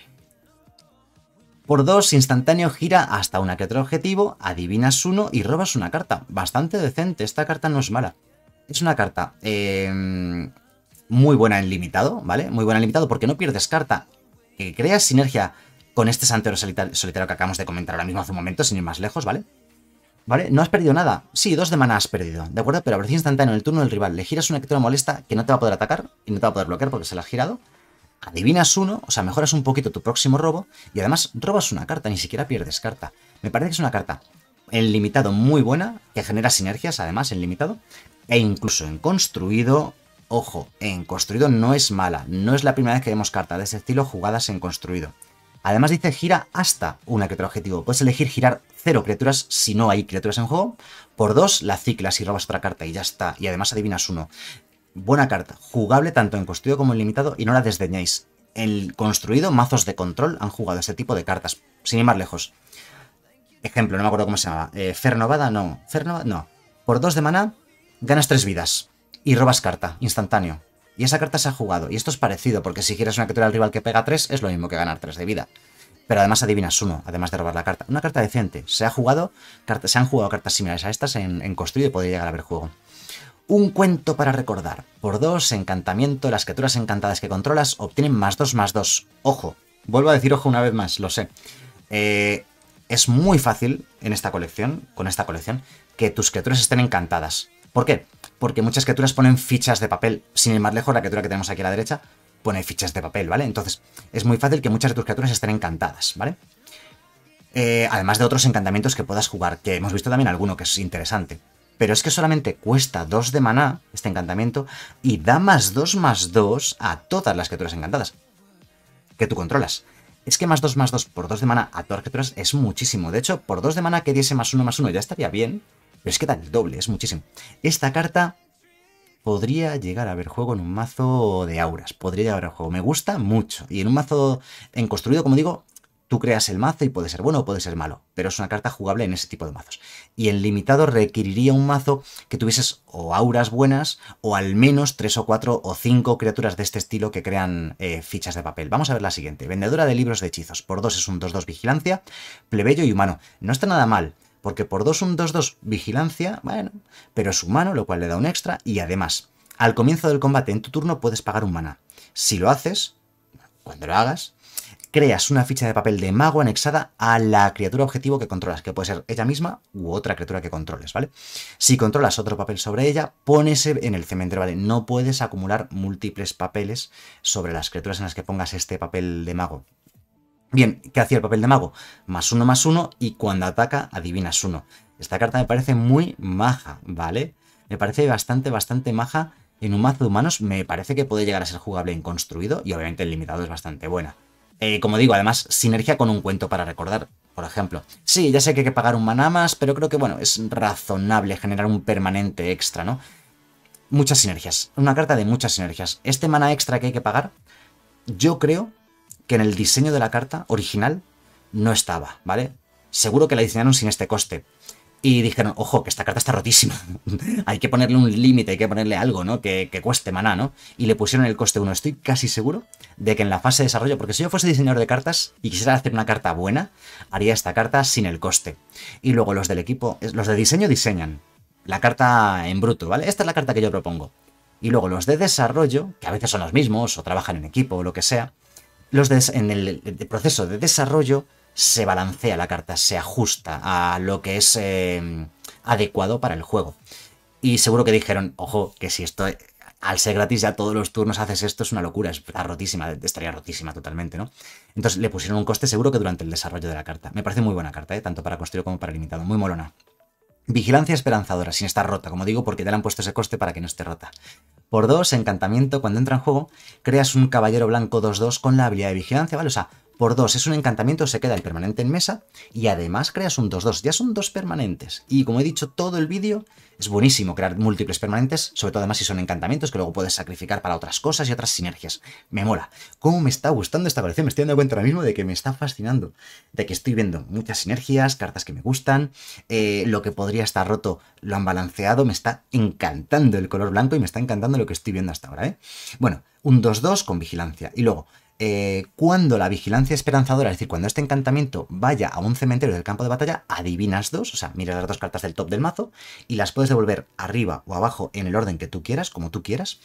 Por dos instantáneo gira hasta una criatura objetivo, adivinas uno y robas una carta. Bastante decente, esta carta no es mala. Es una carta em, muy buena en limitado, ¿vale? Muy buena en limitado porque no pierdes carta. Que creas sinergia con este santero solitario, que acabamos de comentar ahora mismo hace un momento, sin ir más lejos, ¿vale? ¿Vale? No has perdido nada. Sí, dos de mana has perdido, ¿de acuerdo? Pero a aparece instantáneo en el turno del rival. Le giras una criatura molesta que no te va a poder atacar y no te va a poder bloquear porque se la has girado. Adivinas uno, o sea, mejoras un poquito tu próximo robo y además robas una carta, ni siquiera pierdes carta. Me parece que es una carta en limitado muy buena, que genera sinergias además en limitado, e incluso en construido, ojo, en construido no es mala, no es la primera vez que vemos cartas de ese estilo jugadas en construido. Además dice gira hasta una criatura objetivo. Puedes elegir girar cero criaturas si no hay criaturas en juego. Por dos, la ciclas y robas otra carta y ya está. Y además adivinas uno. Buena carta, jugable tanto en construido como en limitado y no la desdeñéis. En construido, mazos de control han jugado este tipo de cartas, sin ir más lejos. Ejemplo, no me acuerdo cómo se llamaba. Eh, Fernovada, no. Fernovada, no. Por dos de mana, ganas tres vidas y robas carta, instantáneo y esa carta se ha jugado. Y esto es parecido, porque si giras una criatura al rival que pega 3, es lo mismo que ganar 3 de vida. Pero además adivinas uno, además de robar la carta. Una carta decente. Se ha jugado, han jugado cartas similares a estas en, construido y podría llegar a ver juego. Un cuento para recordar. Por 2, encantamiento, las criaturas encantadas que controlas obtienen más 2, más 2. Ojo, vuelvo a decir ojo una vez más, lo sé. Eh, es muy fácil en esta colección, con esta colección, que tus criaturas estén encantadas. ¿Por qué? Porque muchas criaturas ponen fichas de papel. Sin ir más lejos, la criatura que tenemos aquí a la derecha pone fichas de papel, ¿vale? Entonces es muy fácil que muchas de tus criaturas estén encantadas, ¿vale? Eh, además de otros encantamientos que puedas jugar, que hemos visto también alguno que es interesante. Pero es que solamente cuesta 2 de maná este encantamiento y da más 2 más 2 a todas las criaturas encantadas que tú controlas. Es que más 2 más 2 por 2 de maná a todas las criaturas es muchísimo. De hecho, por 2 de maná que diese más 1 más 1 ya estaría bien, pero es que da el doble, es muchísimo. Esta carta podría llegar a haber juego en un mazo de auras. Podría llegar a juego. Me gusta mucho. Y en un mazo en construido, como digo, tú creas el mazo y puede ser bueno o puede ser malo. Pero es una carta jugable en ese tipo de mazos. Y en limitado requeriría un mazo que tuvieses o auras buenas o al menos tres o cuatro o cinco criaturas de este estilo que crean eh, fichas de papel. Vamos a ver la siguiente. Vendedora de libros de hechizos. Por dos es un 2-2 vigilancia. Plebeyo y humano. No está nada mal. Porque por 2, 1, 2, 2, vigilancia, bueno, pero es humano, lo cual le da un extra. Y además, al comienzo del combate en tu turno puedes pagar un mana. Si lo haces, cuando lo hagas, creas una ficha de papel de mago anexada a la criatura objetivo que controlas, que puede ser ella misma u otra criatura que controles, ¿vale? Si controlas otro papel sobre ella, pones e-, en el cementerio, ¿vale? No puedes acumular múltiples papeles sobre las criaturas en las que pongas este papel de mago. Bien, ¿qué hacía el papel de mago? Más uno, más uno, y cuando ataca, adivinas uno. Esta carta me parece muy maja, ¿vale? Me parece bastante, bastante maja. En un mazo de humanos me parece que puede llegar a ser jugable en construido, y obviamente el limitado es bastante buena. Eh, como digo, además, sinergia con un cuento para recordar, por ejemplo. Sí, ya sé que hay que pagar un maná más, pero creo que, bueno, es razonable generar un permanente extra, ¿no? Muchas sinergias, una carta de muchas sinergias. Este maná extra que hay que pagar, yo creo que en el diseño de la carta original no estaba, ¿vale? Seguro que la diseñaron sin este coste. Y dijeron, ojo, que esta carta está rotísima. hay que ponerle un límite, hay que ponerle algo, ¿no? Que, cueste maná, ¿no? Y le pusieron el coste 1. Estoy casi seguro de que en la fase de desarrollo, porque si yo fuese diseñador de cartas y quisiera hacer una carta buena, haría esta carta sin el coste. Y luego los del equipo, los de diseño diseñan la carta en bruto, ¿vale? Esta es la carta que yo propongo. Y luego los de desarrollo, que a veces son los mismos o trabajan en equipo o lo que sea, los en el, proceso de desarrollo se balancea la carta, se ajusta a lo que es eh, adecuado para el juego. Y seguro que dijeron, ojo, que si esto, al ser gratis ya todos los turnos haces esto, es una locura, es rotísima, estaría rotísima totalmente, ¿no? Entonces le pusieron un coste seguro que durante el desarrollo de la carta. Me parece muy buena carta, ¿eh? tanto para construido como para limitado, muy molona. Vigilancia esperanzadora, sin estar rota, como digo, porque te la han puesto ese coste para que no esté rota. Por 2, encantamiento, cuando entra en juego, creas un caballero blanco 2-2 con la habilidad de vigilancia, ¿vale? O sea, por 2 es un encantamiento, se queda el permanente en mesa y además creas un 2-2. Ya son dos permanentes. Y como he dicho todo el vídeo, es buenísimo crear múltiples permanentes, sobre todo además si son encantamientos que luego puedes sacrificar para otras cosas y otras sinergias. Me mola. ¿Cómo me está gustando esta colección? Me estoy dando cuenta ahora mismo de que me está fascinando, de que estoy viendo muchas sinergias, cartas que me gustan, eh, lo que podría estar roto lo han balanceado, me está encantando el color blanco y me está encantando lo que estoy viendo hasta ahora. ¿eh? Bueno, un 2-2 con vigilancia y luego eh, cuando la vigilancia esperanzadora, es decir, cuando este encantamiento vaya a un cementerio del campo de batalla, adivinas dos, o sea, miras las dos cartas del top del mazo y las puedes devolver arriba o abajo en el orden que tú quieras, como tú quieras,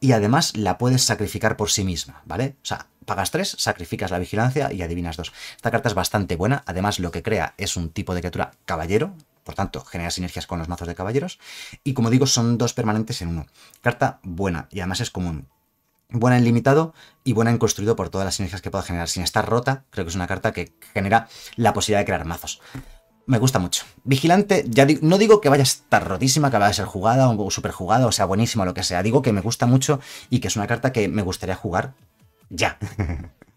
y además la puedes sacrificar por sí misma, ¿vale? O sea, pagas tres, sacrificas la vigilancia y adivinas dos. Esta carta es bastante buena, además lo que crea es un tipo de criatura caballero, por tanto, genera sinergias con los mazos de caballeros. Y como digo, son dos permanentes en uno. Carta buena y además es común buena en limitado y buena en construido por todas las sinergias que pueda generar. Sin estar rota, creo que es una carta que genera la posibilidad de crear mazos. Me gusta mucho. Vigilante, ya no digo que vaya a estar rotísima, que vaya a ser jugada o super jugada, o sea, buenísima lo que sea. Digo que me gusta mucho y que es una carta que me gustaría jugar ya.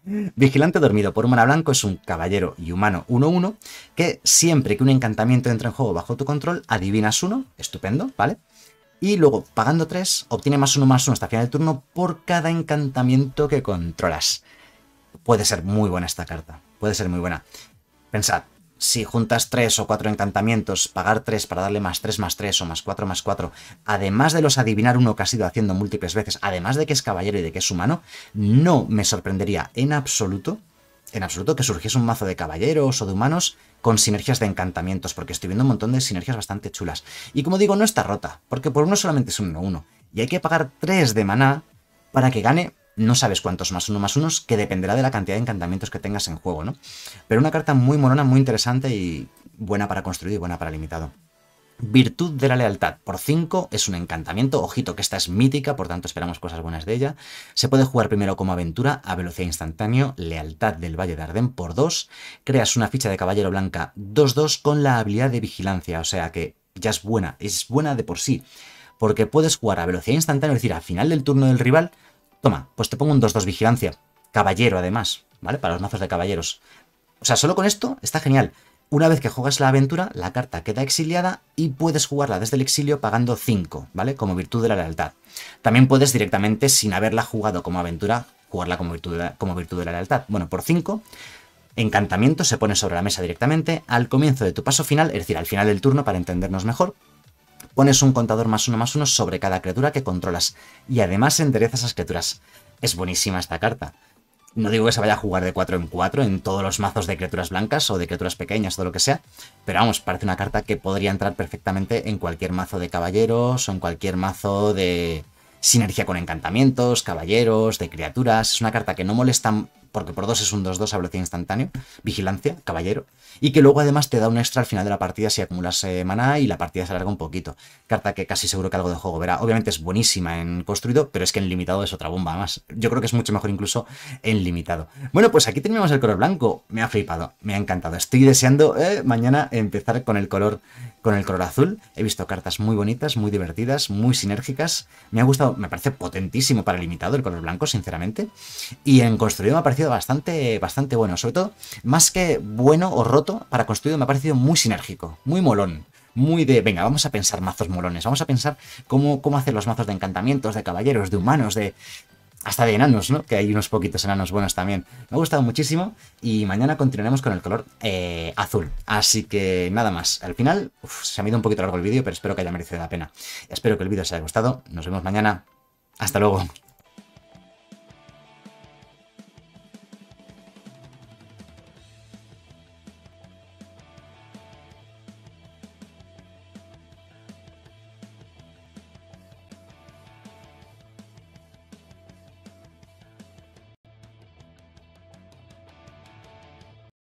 Vigilante dormido por humana blanco es un caballero y humano 1-1 que siempre que un encantamiento entra en juego bajo tu control, adivinas uno, estupendo, ¿vale? Y luego, pagando 3, obtiene más uno más 1 hasta final del turno por cada encantamiento que controlas. Puede ser muy buena esta carta, puede ser muy buena. Pensad, si juntas 3 o 4 encantamientos, pagar 3 para darle más 3 más 3 o más 4 más 4, además de los adivinar uno que has ido haciendo múltiples veces, además de que es caballero y de que es humano, no me sorprendería en absoluto, en absoluto que surgiese un mazo de caballeros o de humanos con sinergias de encantamientos, porque estoy viendo un montón de sinergias bastante chulas. Y como digo, no está rota, porque por uno solamente es un 1-1, y hay que pagar 3 de maná para que gane no sabes cuántos más uno más unos, que dependerá de la cantidad de encantamientos que tengas en juego, ¿no? Pero una carta muy morona, muy interesante y buena para construir y buena para limitado. Virtud de la lealtad por 5 es un encantamiento. Ojito que esta es mítica, por tanto esperamos cosas buenas de ella. Se puede jugar primero como aventura a velocidad instantáneo, lealtad del Valle de Arden por 2. Creas una ficha de caballero blanca 2-2 con la habilidad de vigilancia, o sea que ya es buena, es buena de por sí. Porque puedes jugar a velocidad instantánea, es decir, al final del turno del rival, toma, pues te pongo un 2-2 vigilancia. Caballero además, ¿vale? Para los mazos de caballeros. O sea, solo con esto está genial. Una vez que juegas la aventura, la carta queda exiliada y puedes jugarla desde el exilio pagando 5, ¿vale? Como virtud de la lealtad. También puedes directamente, sin haberla jugado como aventura, jugarla como virtud de la, como virtud de la lealtad. Bueno, por 5, encantamiento se pone sobre la mesa directamente al comienzo de tu paso final, es decir, al final del turno para entendernos mejor, pones un contador más uno más uno sobre cada criatura que controlas y además enderezas esas criaturas. Es buenísima esta carta. No digo que se vaya a jugar de 4 en 4 en todos los mazos de criaturas blancas o de criaturas pequeñas, todo lo que sea, pero vamos, parece una carta que podría entrar perfectamente en cualquier mazo de caballeros o en cualquier mazo de sinergia con encantamientos, caballeros, de criaturas. Es una carta que no molesta porque por 2 es un 2-2 a instantáneo, vigilancia, caballero, y que luego además te da un extra al final de la partida si acumulas eh, maná y la partida se alarga un poquito. Carta que casi seguro que algo de juego verá. Obviamente es buenísima en construido, pero es que en limitado es otra bomba más. Yo creo que es mucho mejor incluso en limitado. Bueno, pues aquí tenemos el color blanco. Me ha flipado, me ha encantado. Estoy deseando eh, mañana empezar con el color con el color azul. He visto cartas muy bonitas, muy divertidas, muy sinérgicas. Me ha gustado, me parece potentísimo para limitado el color blanco, sinceramente. Y en construido me ha parecido bastante, bastante bueno. Sobre todo, más que bueno o roto, para construido me ha parecido muy sinérgico, muy molón. Muy de, venga, vamos a pensar mazos molones, vamos a pensar cómo, cómo hacer los mazos de encantamientos, de caballeros, de humanos, de, hasta de enanos, ¿no? Que hay unos poquitos enanos buenos también. Me ha gustado muchísimo y mañana continuaremos con el color eh, azul. Así que nada más. Al final, se ha ido un poquito largo el vídeo, pero espero que haya merecido la pena. Espero que el vídeo os haya gustado. Nos vemos mañana. Hasta luego.